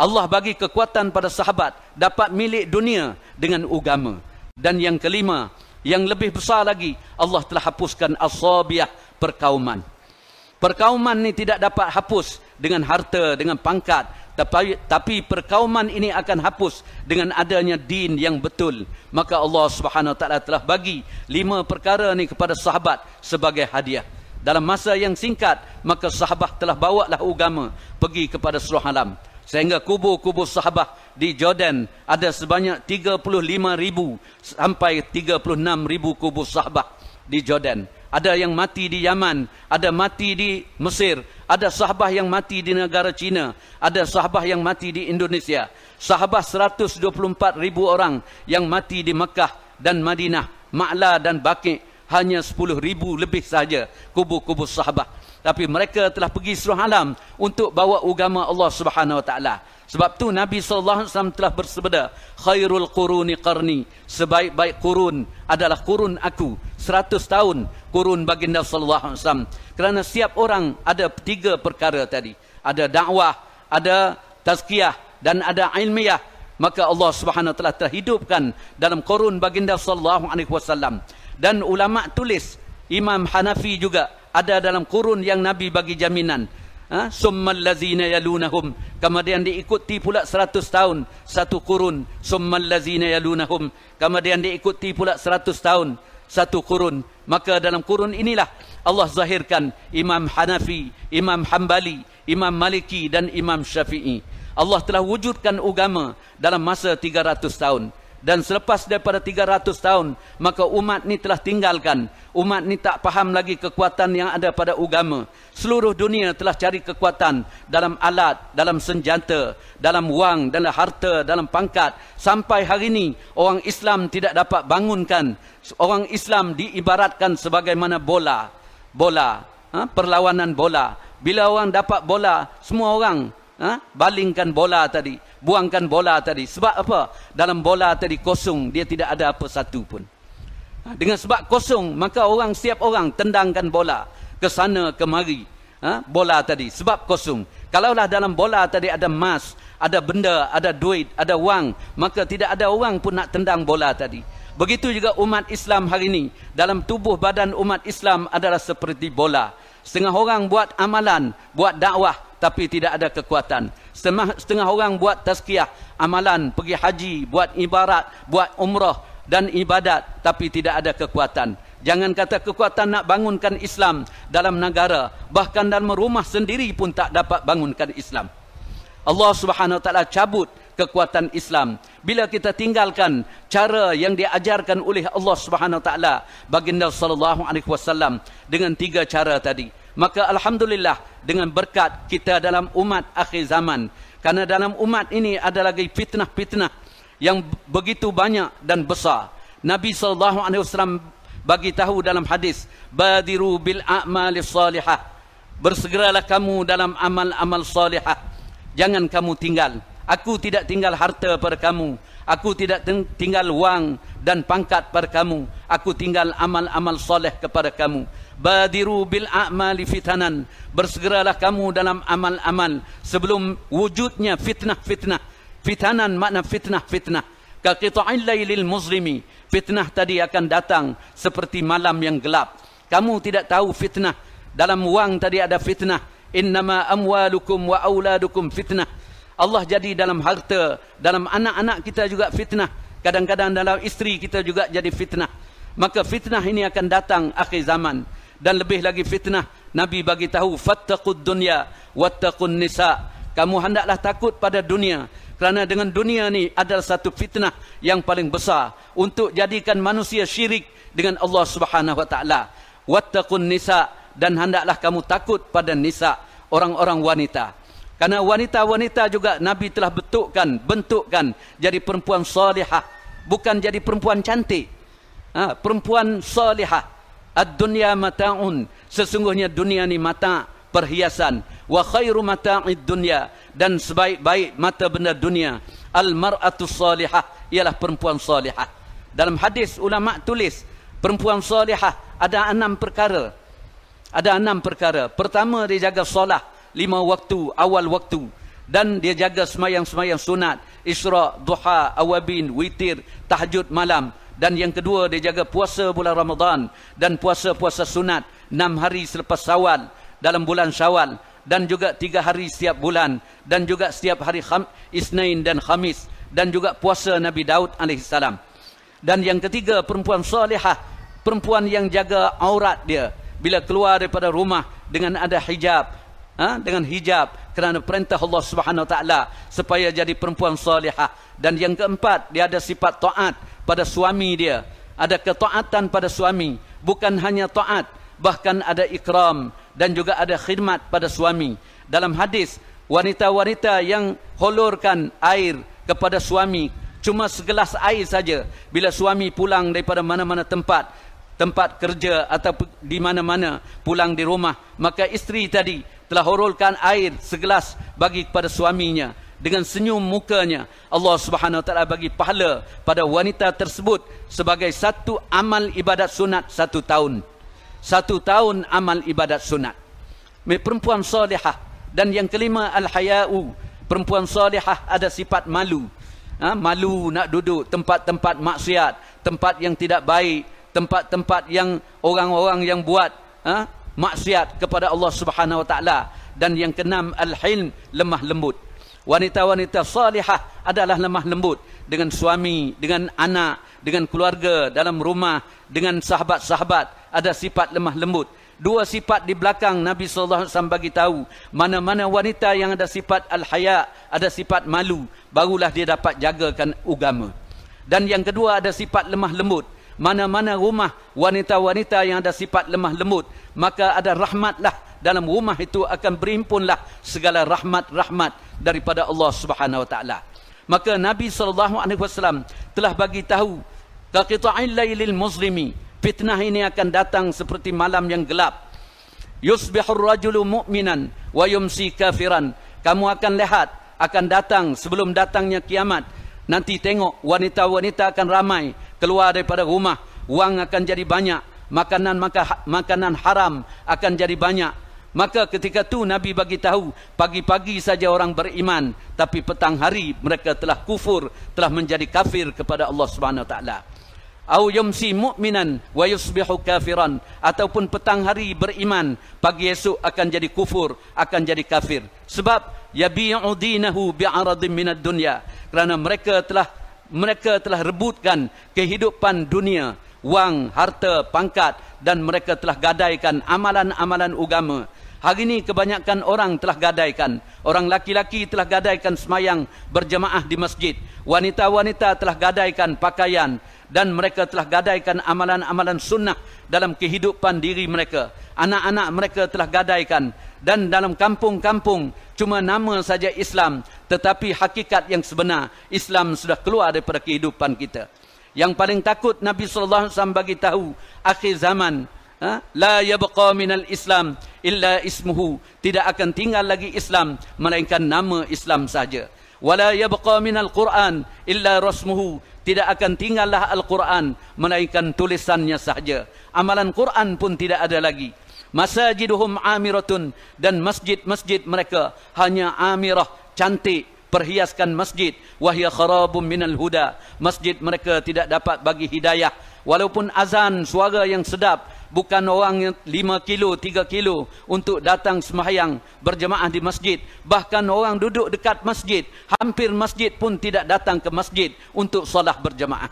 Speaker 3: Allah bagi kekuatan pada sahabat dapat milik dunia dengan agama. Dan yang kelima, yang lebih besar lagi, Allah telah hapuskan asabiah perkauman. Perkauman ni tidak dapat hapus dengan harta, dengan pangkat, tapi, tapi perkauman ini akan hapus dengan adanya din yang betul maka Allah Subhanahu taala telah bagi lima perkara ini kepada sahabat sebagai hadiah dalam masa yang singkat maka sahabat telah bawalah agama pergi kepada seluruh alam sehingga kubur-kubur sahabat di Jordan ada sebanyak 35000 sampai 36000 kubur sahabat di Jordan ada yang mati di Yaman, ada mati di Mesir, ada sahabah yang mati di negara China, ada sahabah yang mati di Indonesia. Sahabah 124 ribu orang yang mati di Mekah dan Madinah, Ma'la dan Baqi hanya 10 ribu lebih saja kubu-kubu sahabah tapi mereka telah pergi seluruh alam untuk bawa agama Allah Subhanahu Wa Taala. Sebab tu Nabi sallallahu alaihi wasallam telah bersabda, khairul quruni qarni, sebaik-baik Qurun adalah Qurun aku, seratus tahun Qurun baginda sallallahu alaihi wasallam. Kerana setiap orang ada tiga perkara tadi, ada dakwah, ada tazkiyah dan ada ilmiah. Maka Allah Subhanahu wa taala telah hidupkan dalam Qurun baginda sallallahu alaihi wasallam. Dan ulama tulis Imam Hanafi juga ada dalam kurun yang Nabi bagi jaminan. Ha? Summal lazina yalunahum. Kemudian diikuti pula seratus tahun. Satu kurun. Summal lazina yalunahum. Kemudian diikuti pula seratus tahun. Satu kurun. Maka dalam kurun inilah Allah zahirkan Imam Hanafi, Imam Hanbali, Imam Maliki dan Imam Syafi'i. Allah telah wujudkan agama dalam masa tiga ratus tahun dan selepas daripada 300 tahun maka umat ni telah tinggalkan umat ni tak faham lagi kekuatan yang ada pada agama seluruh dunia telah cari kekuatan dalam alat dalam senjata dalam wang dalam harta dalam pangkat sampai hari ini orang Islam tidak dapat bangunkan orang Islam diibaratkan sebagaimana bola bola ha? perlawanan bola bila orang dapat bola semua orang ha? balingkan bola tadi buangkan bola tadi. Sebab apa? Dalam bola tadi kosong, dia tidak ada apa satu pun. Ha, dengan sebab kosong, maka orang setiap orang tendangkan bola ke sana kemari. Ha? Bola tadi sebab kosong. Kalaulah dalam bola tadi ada emas, ada benda, ada duit, ada wang, maka tidak ada orang pun nak tendang bola tadi. Begitu juga umat Islam hari ini, dalam tubuh badan umat Islam adalah seperti bola. Setengah orang buat amalan, buat dakwah, tapi tidak ada kekuatan. Setengah, setengah orang buat tazkiyah, amalan, pergi haji, buat ibarat, buat umrah dan ibadat tapi tidak ada kekuatan. Jangan kata kekuatan nak bangunkan Islam dalam negara, bahkan dalam rumah sendiri pun tak dapat bangunkan Islam. Allah Subhanahu taala cabut kekuatan Islam bila kita tinggalkan cara yang diajarkan oleh Allah Subhanahu taala baginda sallallahu alaihi wasallam dengan tiga cara tadi maka alhamdulillah dengan berkat kita dalam umat akhir zaman karena dalam umat ini ada lagi fitnah-fitnah yang begitu banyak dan besar nabi saw bagi tahu dalam hadis badiru bil a'mal salihah bersegeralah kamu dalam amal-amal salihah jangan kamu tinggal aku tidak tinggal harta pada kamu aku tidak tinggal wang dan pangkat pada kamu aku tinggal amal-amal soleh kepada kamu Badiru bil a'mali fitanan. Bersegeralah kamu dalam amal-amal sebelum wujudnya fitnah-fitnah. Fitanan makna fitnah-fitnah. Ka lailil muzlimi. Fitnah tadi akan datang seperti malam yang gelap. Kamu tidak tahu fitnah. Dalam wang tadi ada fitnah. Innama amwalukum wa auladukum fitnah. Allah jadi dalam harta, dalam anak-anak kita juga fitnah. Kadang-kadang dalam isteri kita juga jadi fitnah. Maka fitnah ini akan datang akhir zaman dan lebih lagi fitnah nabi bagi tahu fattaqud dunya wattaqun nisa kamu hendaklah takut pada dunia kerana dengan dunia ni adalah satu fitnah yang paling besar untuk jadikan manusia syirik dengan Allah Subhanahu wa taala wattaqun nisa dan hendaklah kamu takut pada nisa orang-orang wanita Karena wanita-wanita juga nabi telah bentukkan bentukkan jadi perempuan salihah bukan jadi perempuan cantik ha, perempuan salihah Ad-dunya mata'un. Sesungguhnya dunia ni mata perhiasan. Wa khairu mata'id dunya. Dan sebaik-baik mata benda dunia. Al-mar'atu salihah. Ialah perempuan salihah. Dalam hadis ulama tulis. Perempuan salihah. Ada enam perkara. Ada enam perkara. Pertama dia jaga solah. Lima waktu. Awal waktu. Dan dia jaga semayang-semayang sunat. Isra, duha, awabin, witir, tahajud malam dan yang kedua dia jaga puasa bulan Ramadan dan puasa-puasa sunat 6 hari selepas Syawal dalam bulan Syawal dan juga 3 hari setiap bulan dan juga setiap hari Kham Isnin dan Khamis dan juga puasa Nabi Daud alaihissalam dan yang ketiga perempuan solehah perempuan yang jaga aurat dia bila keluar daripada rumah dengan ada hijab ha? dengan hijab kerana perintah Allah Subhanahu taala supaya jadi perempuan solehah dan yang keempat dia ada sifat taat pada suami dia. Ada ketaatan pada suami. Bukan hanya taat, bahkan ada ikram dan juga ada khidmat pada suami. Dalam hadis, wanita-wanita yang holurkan air kepada suami, cuma segelas air saja bila suami pulang daripada mana-mana tempat, tempat kerja atau di mana-mana pulang di rumah, maka isteri tadi telah horolkan air segelas bagi kepada suaminya dengan senyum mukanya Allah Subhanahu Wa Taala bagi pahala pada wanita tersebut sebagai satu amal ibadat sunat satu tahun satu tahun amal ibadat sunat perempuan solehah dan yang kelima al-hayau perempuan solehah ada sifat malu ha? malu nak duduk tempat-tempat maksiat tempat yang tidak baik tempat-tempat yang orang-orang yang buat ha? maksiat kepada Allah Subhanahu Wa Taala dan yang keenam al-hilm lemah lembut wanita-wanita salihah adalah lemah lembut dengan suami, dengan anak, dengan keluarga, dalam rumah, dengan sahabat-sahabat ada sifat lemah lembut. Dua sifat di belakang Nabi sallallahu alaihi wasallam bagi tahu mana-mana wanita yang ada sifat al-haya, ada sifat malu, barulah dia dapat jagakan agama. Dan yang kedua ada sifat lemah lembut. Mana-mana rumah wanita-wanita yang ada sifat lemah lembut, maka ada rahmatlah dalam rumah itu akan berimpunlah segala rahmat-rahmat daripada Allah Subhanahu Wa Taala. Maka Nabi sallallahu alaihi wasallam telah bagi tahu taqita'il lailil muslimi fitnah ini akan datang seperti malam yang gelap. Yusbihur rajulu mu'minan wa yumsi kafiran. Kamu akan lihat akan datang sebelum datangnya kiamat. Nanti tengok wanita-wanita akan ramai keluar daripada rumah, wang akan jadi banyak, makanan maka makanan haram akan jadi banyak Maka ketika itu Nabi bagi tahu pagi-pagi saja orang beriman tapi petang hari mereka telah kufur, telah menjadi kafir kepada Allah Subhanahu taala. Au yumsi mu'minan wa yusbihu kafiran ataupun petang hari beriman, pagi esok akan jadi kufur, akan jadi kafir. Sebab yabi'u dinahu bi'aradin minad dunya. Kerana mereka telah mereka telah rebutkan kehidupan dunia wang, harta, pangkat dan mereka telah gadaikan amalan-amalan agama -amalan Hari ini kebanyakan orang telah gadaikan. Orang laki-laki telah gadaikan semayang berjemaah di masjid. Wanita-wanita telah gadaikan pakaian. Dan mereka telah gadaikan amalan-amalan sunnah dalam kehidupan diri mereka. Anak-anak mereka telah gadaikan. Dan dalam kampung-kampung cuma nama saja Islam. Tetapi hakikat yang sebenar Islam sudah keluar daripada kehidupan kita. Yang paling takut Nabi SAW bagi tahu akhir zaman. Ha? la yabqa minal islam illa ismuhu tidak akan tinggal lagi islam melainkan nama islam saja wala yabqa minal quran illa rasmuhu tidak akan tinggallah al-quran melainkan tulisannya saja amalan quran pun tidak ada lagi masajiduhum amiratun dan masjid-masjid mereka hanya amirah cantik perhiaskan masjid wahya kharabum minal huda masjid mereka tidak dapat bagi hidayah walaupun azan suara yang sedap bukan orang yang 5 kilo, 3 kilo untuk datang semayang berjemaah di masjid. Bahkan orang duduk dekat masjid, hampir masjid pun tidak datang ke masjid untuk solat berjemaah.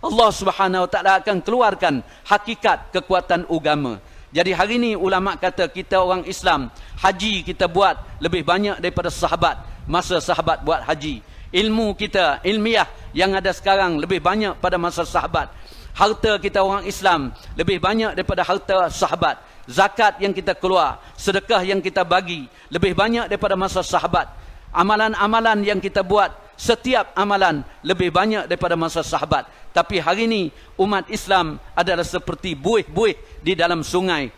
Speaker 3: Allah Subhanahu Taala akan keluarkan hakikat kekuatan agama. Jadi hari ini ulama kata kita orang Islam, haji kita buat lebih banyak daripada sahabat masa sahabat buat haji. Ilmu kita, ilmiah yang ada sekarang lebih banyak pada masa sahabat harta kita orang Islam lebih banyak daripada harta sahabat. Zakat yang kita keluar, sedekah yang kita bagi lebih banyak daripada masa sahabat. Amalan-amalan yang kita buat, setiap amalan lebih banyak daripada masa sahabat. Tapi hari ini umat Islam adalah seperti buih-buih di dalam sungai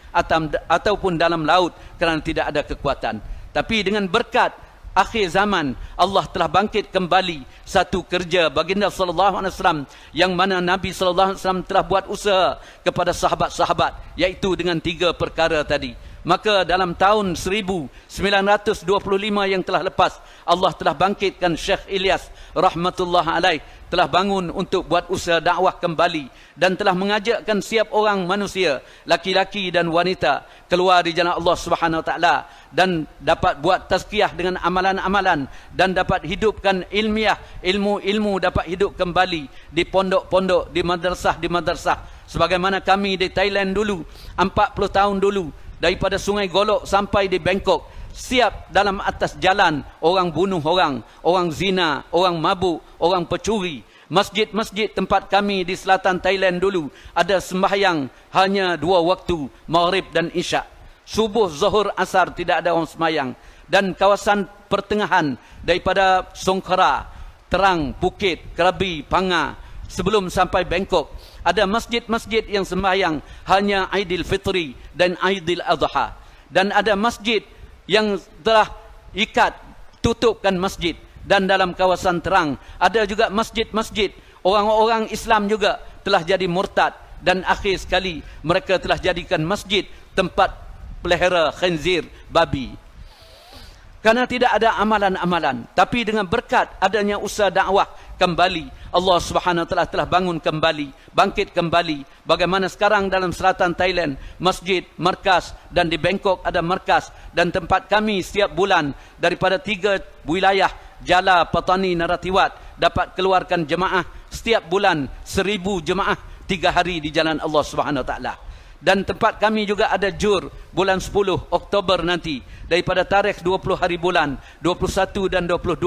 Speaker 3: ataupun dalam laut kerana tidak ada kekuatan. Tapi dengan berkat akhir zaman Allah telah bangkit kembali satu kerja baginda sallallahu alaihi wasallam yang mana Nabi sallallahu alaihi wasallam telah buat usaha kepada sahabat-sahabat iaitu dengan tiga perkara tadi maka dalam tahun 1925 yang telah lepas Allah telah bangkitkan Syekh Ilyas rahmatullah alaih telah bangun untuk buat usaha dakwah kembali dan telah mengajakkan siap orang manusia laki-laki dan wanita keluar di jalan Allah Subhanahu taala dan dapat buat tazkiyah dengan amalan-amalan dan dapat hidupkan ilmiah ilmu-ilmu dapat hidup kembali di pondok-pondok di madrasah di madrasah sebagaimana kami di Thailand dulu 40 tahun dulu daripada sungai golok sampai di Bangkok siap dalam atas jalan orang bunuh orang, orang zina, orang mabuk, orang pecuri. Masjid-masjid tempat kami di selatan Thailand dulu ada sembahyang hanya dua waktu, maghrib dan isyak. Subuh, zuhur, asar tidak ada orang sembahyang. Dan kawasan pertengahan daripada Songkhara, Terang, Bukit, Kerabi, Panga sebelum sampai Bangkok ada masjid-masjid yang sembahyang hanya Aidil Fitri dan Aidil Adha dan ada masjid yang telah ikat tutupkan masjid dan dalam kawasan terang ada juga masjid-masjid orang-orang Islam juga telah jadi murtad dan akhir sekali mereka telah jadikan masjid tempat pelihara khinzir babi Karena tidak ada amalan-amalan. Tapi dengan berkat adanya usaha dakwah kembali. Allah subhanahu Taala telah bangun kembali. Bangkit kembali. Bagaimana sekarang dalam selatan Thailand. Masjid, markas dan di Bangkok ada markas. Dan tempat kami setiap bulan daripada tiga wilayah. Jala, Patani, Naratiwat dapat keluarkan jemaah setiap bulan seribu jemaah tiga hari di jalan Allah subhanahu wa ta'ala dan tempat kami juga ada jur bulan 10 Oktober nanti daripada tarikh 20 hari bulan 21 dan 22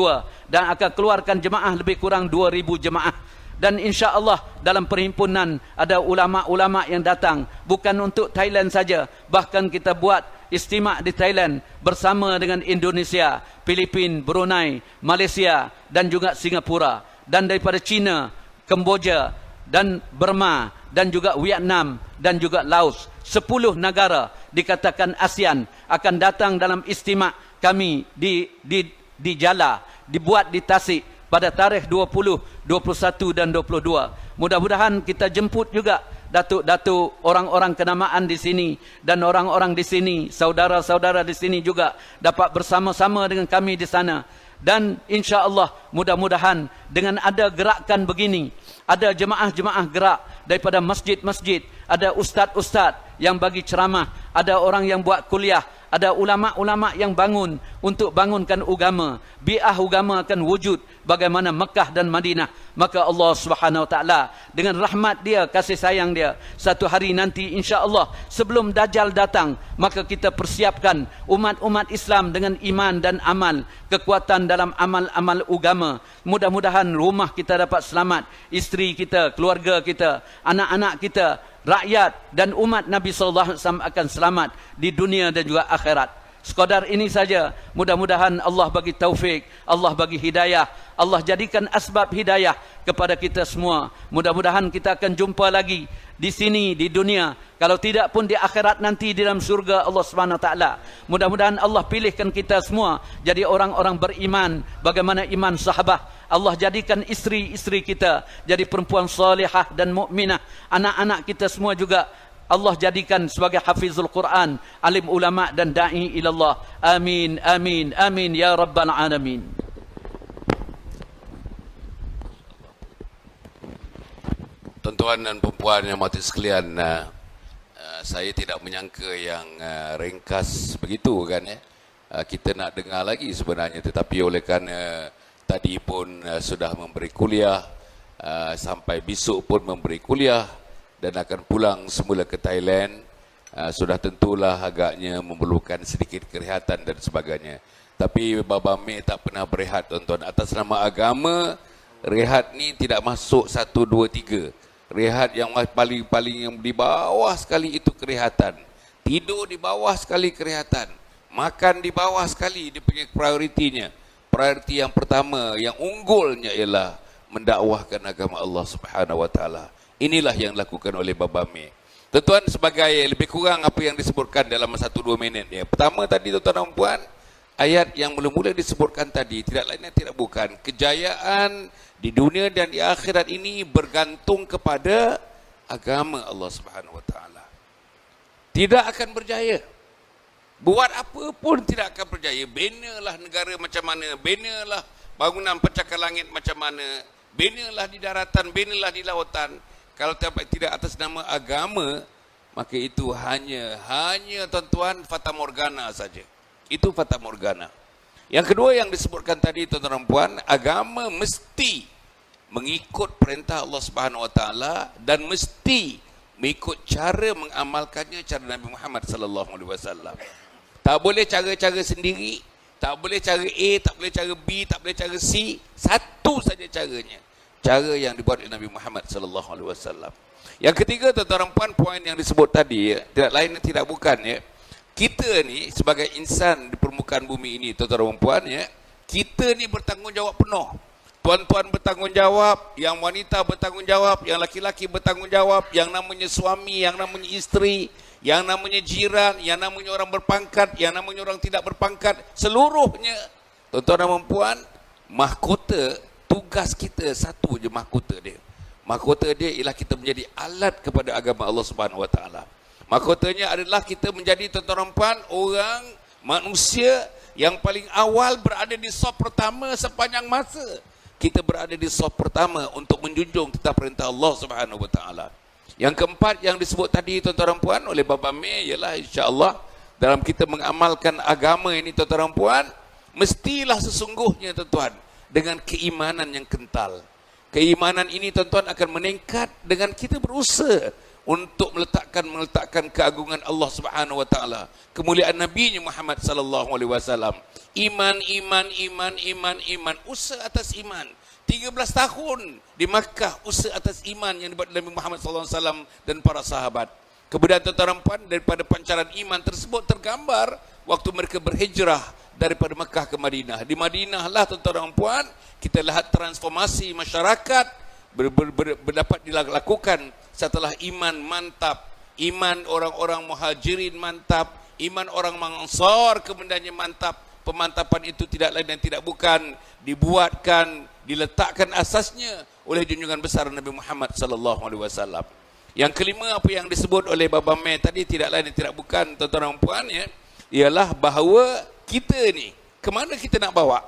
Speaker 3: dan akan keluarkan jemaah lebih kurang 2000 jemaah dan insya-Allah dalam perhimpunan ada ulama-ulama yang datang bukan untuk Thailand saja bahkan kita buat istimak di Thailand bersama dengan Indonesia, Filipin, Brunei, Malaysia dan juga Singapura dan daripada China, Kemboja, dan Burma dan juga Vietnam dan juga Laos. Sepuluh negara dikatakan ASEAN akan datang dalam istimak kami di di di Jala dibuat di Tasik pada tarikh 20, 21 dan 22. Mudah-mudahan kita jemput juga datuk-datuk orang-orang kenamaan di sini dan orang-orang di sini, saudara-saudara di sini juga dapat bersama-sama dengan kami di sana dan insya Allah mudah-mudahan dengan ada gerakan begini ada jemaah-jemaah gerak daripada masjid-masjid ada ustaz-ustaz yang bagi ceramah ada orang yang buat kuliah ada ulama-ulama yang bangun untuk bangunkan agama bi'ah agama akan wujud bagaimana Mekah dan Madinah maka Allah Subhanahu taala dengan rahmat dia kasih sayang dia satu hari nanti insya-Allah sebelum dajjal datang maka kita persiapkan umat-umat Islam dengan iman dan amal kekuatan dalam amal-amal agama mudah-mudahan rumah kita dapat selamat isteri kita keluarga kita anak-anak kita rakyat dan umat Nabi sallallahu alaihi wasallam akan selamat di dunia dan juga akhirat. Sekadar ini saja, mudah-mudahan Allah bagi taufik, Allah bagi hidayah, Allah jadikan asbab hidayah kepada kita semua. Mudah-mudahan kita akan jumpa lagi di sini di dunia kalau tidak pun di akhirat nanti di dalam surga Allah Subhanahu taala mudah-mudahan Allah pilihkan kita semua jadi orang-orang beriman bagaimana iman sahabat Allah jadikan istri-istri kita jadi perempuan salihah dan mukminah. Anak-anak kita semua juga Allah jadikan sebagai hafizul Quran, alim ulama dan dai ilallah. Amin, amin, amin ya rabbal alamin.
Speaker 2: Tuan-tuan dan puan-puan yang mati sekalian, uh, uh, saya tidak menyangka yang uh, ringkas begitu kan ya. Kita nak dengar lagi sebenarnya tetapi oleh kerana tadi pun uh, sudah memberi kuliah uh, sampai besok pun memberi kuliah dan akan pulang semula ke Thailand uh, sudah tentulah agaknya memerlukan sedikit kerehatan dan sebagainya tapi Baba Mei tak pernah berehat tuan-tuan atas nama agama rehat ni tidak masuk satu dua tiga. rehat yang paling-paling yang di bawah sekali itu kerehatan tidur di bawah sekali kerehatan makan di bawah sekali dia punya prioritinya priority yang pertama yang unggulnya ialah mendakwahkan agama Allah Subhanahu wa taala. Inilah yang dilakukan oleh Babami. Tuan-tuan sebagai lebih kurang apa yang disebutkan dalam satu dua minit ya. Pertama tadi tuan-tuan dan puan ayat yang mula-mula disebutkan tadi tidak lain dan tidak bukan kejayaan di dunia dan di akhirat ini bergantung kepada agama Allah Subhanahu wa taala. Tidak akan berjaya Buat apa pun tidak akan berjaya. Bina lah negara macam mana. Bina lah bangunan pecahkan langit macam mana. Bina lah di daratan. Bina lah di lautan. Kalau tidak atas nama agama, maka itu hanya, hanya tuan-tuan Fata Morgana saja. Itu Fata Morgana. Yang kedua yang disebutkan tadi tuan-tuan dan puan, agama mesti mengikut perintah Allah Subhanahu Wa Taala dan mesti mengikut cara mengamalkannya cara Nabi Muhammad sallallahu alaihi wasallam. Tak boleh cara-cara sendiri. Tak boleh cara A, tak boleh cara B, tak boleh cara C. Satu saja caranya. Cara yang dibuat oleh Nabi Muhammad sallallahu alaihi wasallam. Yang ketiga tuan-tuan dan poin yang disebut tadi ya, tidak lain dan tidak bukan ya. Kita ni sebagai insan di permukaan bumi ini tuan-tuan dan puan ya, kita ni bertanggungjawab penuh. Tuan-tuan bertanggungjawab, yang wanita bertanggungjawab, yang laki-laki bertanggungjawab, yang namanya suami, yang namanya isteri, yang namanya jiran, yang namanya orang berpangkat, yang namanya orang tidak berpangkat, seluruhnya. Tuan-tuan dan puan, mahkota tugas kita satu je mahkota dia. Mahkota dia ialah kita menjadi alat kepada agama Allah Subhanahu Wa Taala. Mahkotanya adalah kita menjadi tuan-tuan dan puan orang manusia yang paling awal berada di sop pertama sepanjang masa. Kita berada di sop pertama untuk menjunjung tetap perintah Allah Subhanahu Wa Taala. Yang keempat yang disebut tadi tuan-tuan dan puan oleh Bapak Mei ialah insya-Allah dalam kita mengamalkan agama ini tuan-tuan dan puan mestilah sesungguhnya tuan-tuan dengan keimanan yang kental. Keimanan ini tuan-tuan akan meningkat dengan kita berusaha untuk meletakkan meletakkan keagungan Allah Subhanahu wa taala, kemuliaan Nabi Muhammad sallallahu alaihi wasallam. Iman iman iman iman iman usaha atas iman. 13 tahun di Makkah usaha atas iman yang dibuat Nabi Muhammad sallallahu alaihi wasallam dan para sahabat. Kemudian tuan-tuan daripada pancaran iman tersebut tergambar waktu mereka berhijrah daripada Makkah ke Madinah. Di Madinah lah tuan-tuan kita lihat transformasi masyarakat ber, ber, ber, berdapat dilakukan setelah iman mantap, iman orang-orang muhajirin mantap, iman orang mangsor kemudiannya mantap. Pemantapan itu tidak lain dan tidak bukan dibuatkan diletakkan asasnya oleh junjungan besar Nabi Muhammad sallallahu alaihi wasallam. Yang kelima apa yang disebut oleh Baba Mai tadi tidak lain tidak bukan tuan-tuan dan puan ya ialah bahawa kita ni ke mana kita nak bawa?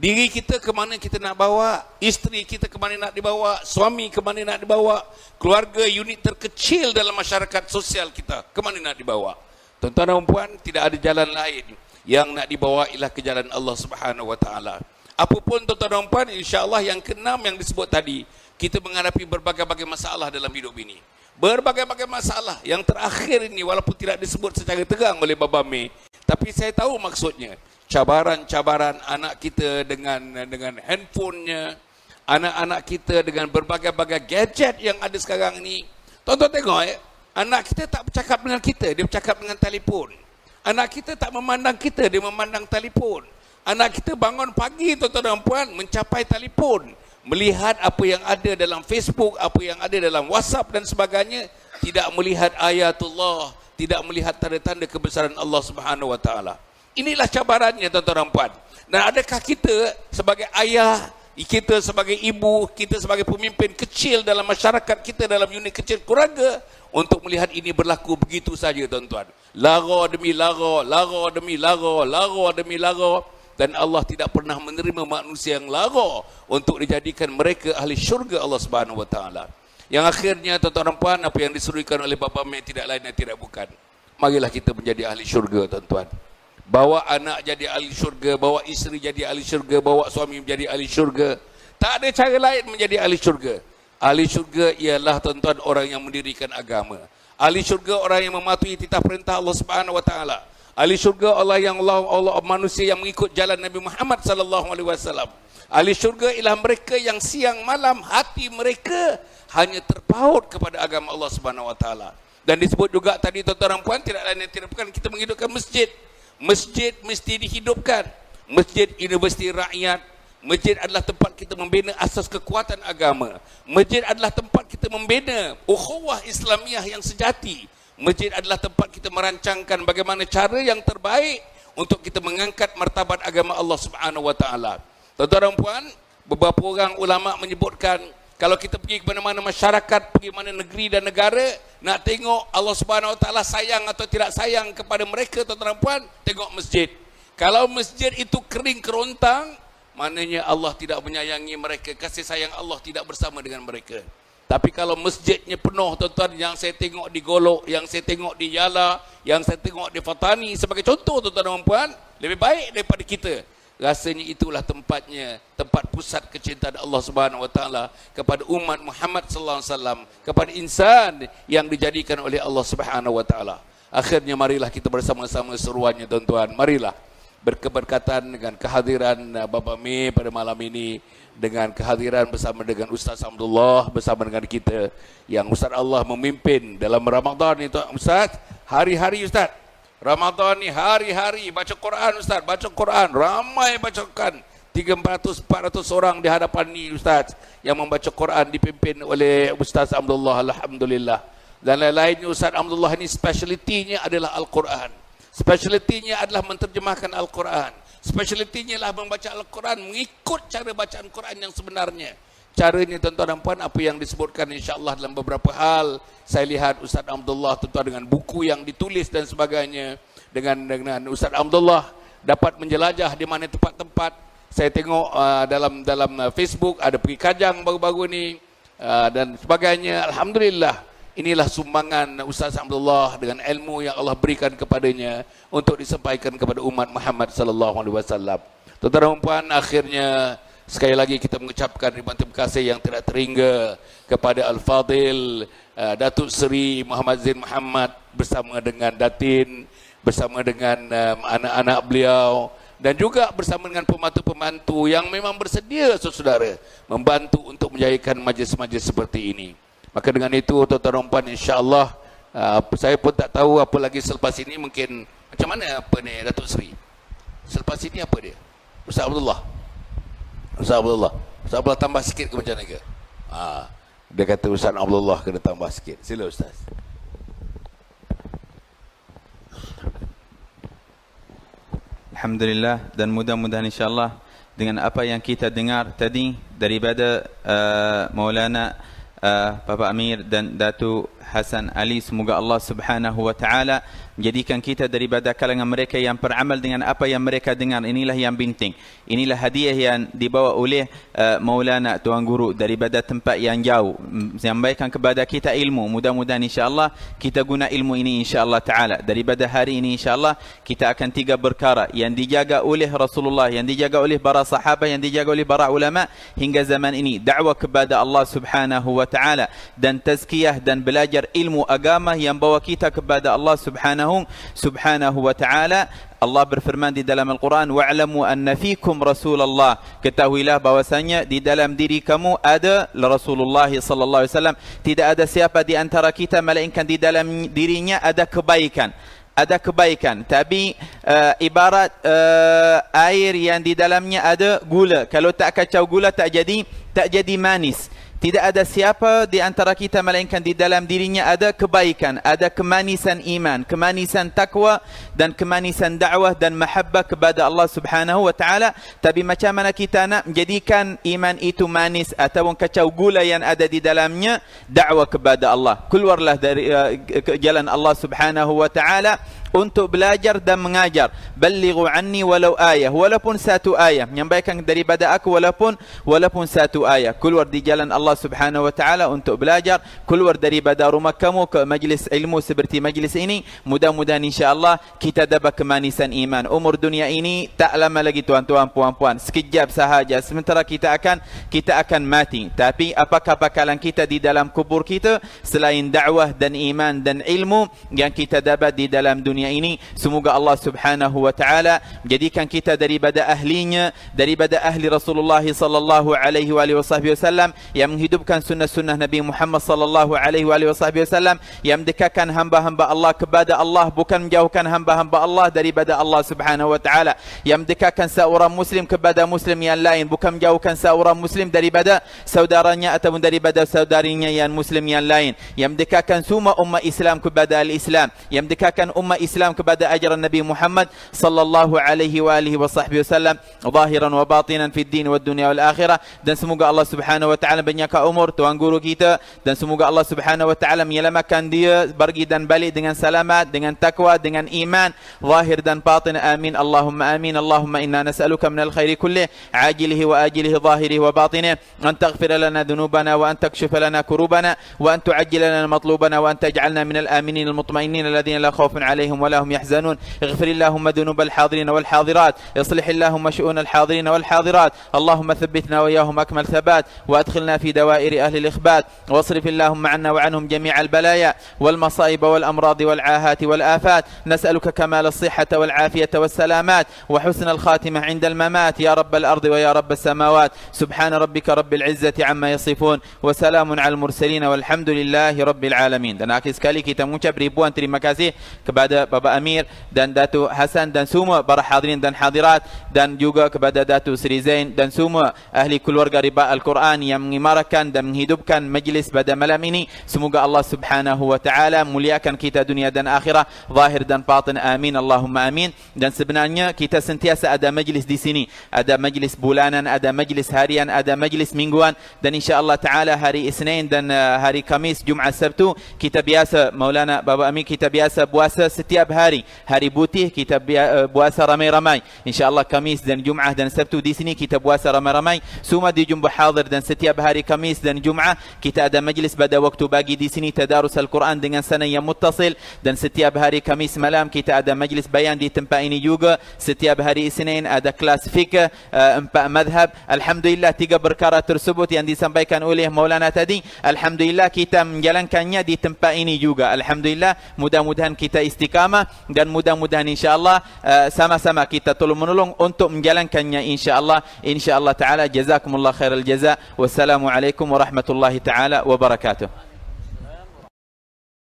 Speaker 2: Diri kita ke mana kita nak bawa? Isteri kita ke mana nak dibawa? Suami ke mana nak dibawa? Keluarga unit terkecil dalam masyarakat sosial kita ke mana nak dibawa? Tuan-tuan dan puan tidak ada jalan lain yang nak dibawa ialah ke jalan Allah Subhanahu Wa Taala. Apapun tuan-tuan dan puan, insyaAllah yang keenam yang disebut tadi, kita menghadapi berbagai-bagai masalah dalam hidup ini. Berbagai-bagai masalah yang terakhir ini walaupun tidak disebut secara tegang oleh Baba Mei, tapi saya tahu maksudnya. Cabaran-cabaran anak kita dengan dengan handphonenya, anak-anak kita dengan berbagai-bagai gadget yang ada sekarang ini. Tuan-tuan tengok, eh? anak kita tak bercakap dengan kita, dia bercakap dengan telefon. Anak kita tak memandang kita, dia memandang telefon. Anak kita bangun pagi tuan-tuan dan puan mencapai telefon. Melihat apa yang ada dalam Facebook, apa yang ada dalam WhatsApp dan sebagainya. Tidak melihat ayatullah. Tidak melihat tanda-tanda kebesaran Allah Subhanahu SWT. Inilah cabarannya tuan-tuan dan puan. Dan adakah kita sebagai ayah, kita sebagai ibu, kita sebagai pemimpin kecil dalam masyarakat kita, dalam unit kecil keluarga untuk melihat ini berlaku begitu saja tuan-tuan. Lara demi lara, lara demi lara, lara demi lara dan Allah tidak pernah menerima manusia yang lara untuk dijadikan mereka ahli syurga Allah Subhanahu wa taala. Yang akhirnya tuan-tuan dan puan apa yang disuruhkan oleh bapa mak tidak lain dan tidak bukan. Marilah kita menjadi ahli syurga tuan-tuan. Bawa anak jadi ahli syurga, bawa isteri jadi ahli syurga, bawa suami menjadi ahli syurga. Tak ada cara lain menjadi ahli syurga. Ahli syurga ialah tuan-tuan orang yang mendirikan agama. Ahli syurga orang yang mematuhi titah perintah Allah Subhanahu wa taala. Ahli syurga Allah yang Allah, Allah manusia yang mengikut jalan Nabi Muhammad sallallahu alaihi wasallam. Ahli syurga ialah mereka yang siang malam hati mereka hanya terpaut kepada agama Allah Subhanahu wa taala. Dan disebut juga tadi tuan-tuan dan puan tidak lain dan tidak bukan kita menghidupkan masjid. Masjid mesti dihidupkan. Masjid universiti rakyat. Masjid adalah tempat kita membina asas kekuatan agama. Masjid adalah tempat kita membina ukhuwah Islamiah yang sejati. Masjid adalah tempat kita merancangkan bagaimana cara yang terbaik untuk kita mengangkat martabat agama Allah Subhanahu wa taala. Tuan-tuan dan puan, beberapa orang ulama menyebutkan kalau kita pergi ke mana-mana masyarakat, pergi mana negeri dan negara, nak tengok Allah Subhanahu wa taala sayang atau tidak sayang kepada mereka tuan-tuan dan puan, tengok masjid. Kalau masjid itu kering kerontang, maknanya Allah tidak menyayangi mereka, kasih sayang Allah tidak bersama dengan mereka. Tapi kalau masjidnya penuh tuan-tuan yang saya tengok di Golok, yang saya tengok di Yala, yang saya tengok di Fatani sebagai contoh tuan-tuan dan puan, lebih baik daripada kita. Rasanya itulah tempatnya, tempat pusat kecintaan Allah Subhanahu Wa Taala kepada umat Muhammad Sallallahu Alaihi Wasallam, kepada insan yang dijadikan oleh Allah Subhanahu Wa Taala. Akhirnya marilah kita bersama-sama seruannya tuan-tuan. Marilah berkeberkatan dengan kehadiran Bapak Mi pada malam ini dengan kehadiran bersama dengan Ustaz Abdullah bersama dengan kita yang Ustaz Allah memimpin dalam Ramadan itu Ustaz hari-hari Ustaz Ramadan ni hari-hari baca Quran Ustaz baca Quran ramai baca bacakan 300 400 orang di hadapan ni Ustaz yang membaca Quran dipimpin oleh Ustaz Abdullah alhamdulillah dan lain-lainnya Ustaz Abdullah ni specialitynya adalah Al-Quran specialitynya adalah menterjemahkan Al-Quran Specialitinya lah membaca Al-Quran mengikut cara bacaan Quran yang sebenarnya. Caranya tuan-tuan dan puan apa yang disebutkan insya-Allah dalam beberapa hal. Saya lihat Ustaz Abdullah tuan-tuan dengan buku yang ditulis dan sebagainya dengan dengan Ustaz Abdullah dapat menjelajah di mana tempat-tempat. Saya tengok uh, dalam dalam uh, Facebook ada pergi Kajang baru-baru ni uh, dan sebagainya. Alhamdulillah inilah sumbangan Ustaz Abdullah dengan ilmu yang Allah berikan kepadanya untuk disampaikan kepada umat Muhammad sallallahu alaihi wasallam. Tuan-tuan dan puan, akhirnya sekali lagi kita mengucapkan ribuan terima kasih yang tidak terhingga kepada Al-Fadil eh, Datuk Seri Muhammad Zain Muhammad bersama dengan Datin bersama dengan eh, anak-anak beliau dan juga bersama dengan pembantu-pembantu yang memang bersedia saudara membantu untuk menjayakan majlis-majlis seperti ini. Maka dengan itu tuan-tuan dan puan insya-Allah uh, saya pun tak tahu apa lagi selepas ini mungkin macam mana apa ni Datuk Seri? Selepas ini apa dia? Ustaz Abdullah. Ustaz Abdullah. Ustaz Abdullah tambah sikit ke macam mana ke? Ah, uh, dia kata Ustaz Abdullah kena tambah sikit. Sila Ustaz.
Speaker 1: Alhamdulillah dan mudah-mudahan insya-Allah dengan apa yang kita dengar tadi daripada uh, Maulana Ah, Bapak Amir dan Datuk Hasan Ali semoga Allah Subhanahu wa taala menjadikan kita daripada kalangan mereka yang beramal dengan apa yang mereka dengar inilah yang penting inilah hadiah yang dibawa oleh uh, maulana tuan guru daripada tempat yang jauh sampaikan kepada kita ilmu mudah-mudahan insyaallah kita guna ilmu ini insyaallah taala daripada hari ini insyaallah kita akan tiga berkara yang dijaga oleh Rasulullah yang dijaga oleh para sahabat yang dijaga oleh para ulama hingga zaman ini dakwah kepada Allah Subhanahu wa taala dan tazkiyah dan belajar ilmu agama yang bawa kita kepada Allah Subhanahu subhanahu subhanahu wa ta'ala Allah berfirman di dalam Al-Quran wa'lamu anna fikum Rasulullah ketahuilah bahwasanya di dalam diri kamu ada Rasulullah sallallahu alaihi wasallam tidak ada siapa di antara kita melainkan di dalam dirinya ada kebaikan ada kebaikan tapi uh, ibarat uh, air yang di dalamnya ada gula kalau tak kacau gula tak jadi tak jadi manis tidak ada siapa di antara kita melainkan di dalam dirinya ada kebaikan, ada kemanisan iman, kemanisan takwa dan kemanisan dakwah dan mahabbah kepada Allah Subhanahu wa taala. Tapi macam mana kita nak menjadikan iman itu manis ataupun kacau gula yang ada di dalamnya dakwah kepada Allah. Keluarlah dari uh, jalan Allah Subhanahu wa taala untuk belajar dan mengajar balighu anni walau ayah walaupun satu ayah menyampaikan daripada aku walaupun walaupun satu ayah keluar di jalan Allah Subhanahu wa taala untuk belajar keluar daripada rumah kamu ke majlis ilmu seperti majlis ini mudah-mudahan insyaallah kita dapat kemanisan iman umur dunia ini tak lama lagi tuan-tuan puan-puan sekejap sahaja sementara kita akan kita akan mati tapi apakah bakalan kita di dalam kubur kita selain dakwah dan iman dan ilmu yang kita dapat di dalam dunia dunia ini semoga Allah Subhanahu wa taala menjadikan kita daripada ahlinya daripada ahli Rasulullah sallallahu alaihi wa alihi wasallam yang menghidupkan sunnah-sunnah Nabi Muhammad sallallahu alaihi wa alihi wasallam yang mendekatkan hamba-hamba Allah kepada Allah bukan menjauhkan hamba-hamba Allah daripada Allah Subhanahu wa taala yang mendekatkan seorang muslim kepada muslim yang lain bukan menjauhkan seorang muslim daripada saudaranya atau daripada saudarinya yang muslim yang lain yang mendekatkan semua umat Islam kepada al-Islam yang mendekatkan umat Islam الإسلام كبدا أجر النبي محمد صلى الله عليه وآله وصحبه وسلم ظاهرا وباطنا في الدين والدنيا والآخرة دن سموغا الله سبحانه وتعالى بنياك أمور توانقورو كيتا دن سموغا الله سبحانه وتعالى ميلما كان دي برقي دن بلي دن سلامة دن تكوى دن إيمان ظاهر دن باطن آمين اللهم آمين اللهم إنا نسألك من الخير كله عاجله وآجله ظاهره وباطنه أن تغفر لنا ذنوبنا وأن تكشف لنا كروبنا وأن تعجل لنا مطلوبنا وأن تجعلنا من الآمنين المطمئنين الذين لا خوف عليهم ولا هم يحزنون اغفر اللهم ذنوب الحاضرين والحاضرات اصلح اللهم شؤون الحاضرين والحاضرات اللهم ثبتنا وإياهم أكمل ثبات وأدخلنا في دوائر أهل الإخبات واصرف اللهم عنا وعنهم جميع البلايا والمصائب والأمراض والعاهات والآفات نسألك كمال الصحة والعافية والسلامات وحسن الخاتمة عند الممات يا رب الأرض ويا رب السماوات سبحان ربك رب العزة عما يصفون وسلام على المرسلين والحمد لله رب العالمين Dan akhir sekali kita mengucap ribuan terima kasih kepada Bapak Amir dan Datuk Hasan dan semua para hadirin dan hadirat dan juga kepada Datuk Seri Zain dan semua ahli keluarga riba Al-Quran yang mengimarakan dan menghidupkan majlis pada malam ini. Semoga Allah Subhanahu Wa Taala muliakan kita dunia dan akhirah, zahir dan batin. Amin. Allahumma amin. Dan sebenarnya kita sentiasa ada majlis di sini. Ada majlis bulanan, ada majlis harian, ada majlis mingguan dan insyaAllah Ta'ala hari Isnin dan eh, hari Kamis, Jum'at, Sabtu kita biasa, Maulana Bapak Amin, kita biasa puasa setiap setiap hari hari butih kita eh, puasa ramai-ramai insyaallah Kamis dan Jumaat dan Sabtu di sini kita puasa ramai-ramai semua di jumpa hadir dan setiap hari Kamis dan Jumaat kita ada majlis pada waktu bagi di sini tadarus al-Quran dengan yang muttasil dan setiap hari Kamis malam kita ada majlis bayan di tempat ini juga setiap hari Isnin ada kelas fikah eh, empat madhab alhamdulillah tiga perkara tersebut yang disampaikan oleh Maulana tadi alhamdulillah kita menjalankannya di tempat ini juga alhamdulillah mudah-mudahan kita istiqamah agama dan mudah-mudahan insyaallah uh, sama-sama kita tolong menolong untuk menjalankannya insyaallah insyaallah taala jazakumullah khairal jaza wassalamu alaikum warahmatullahi taala wabarakatuh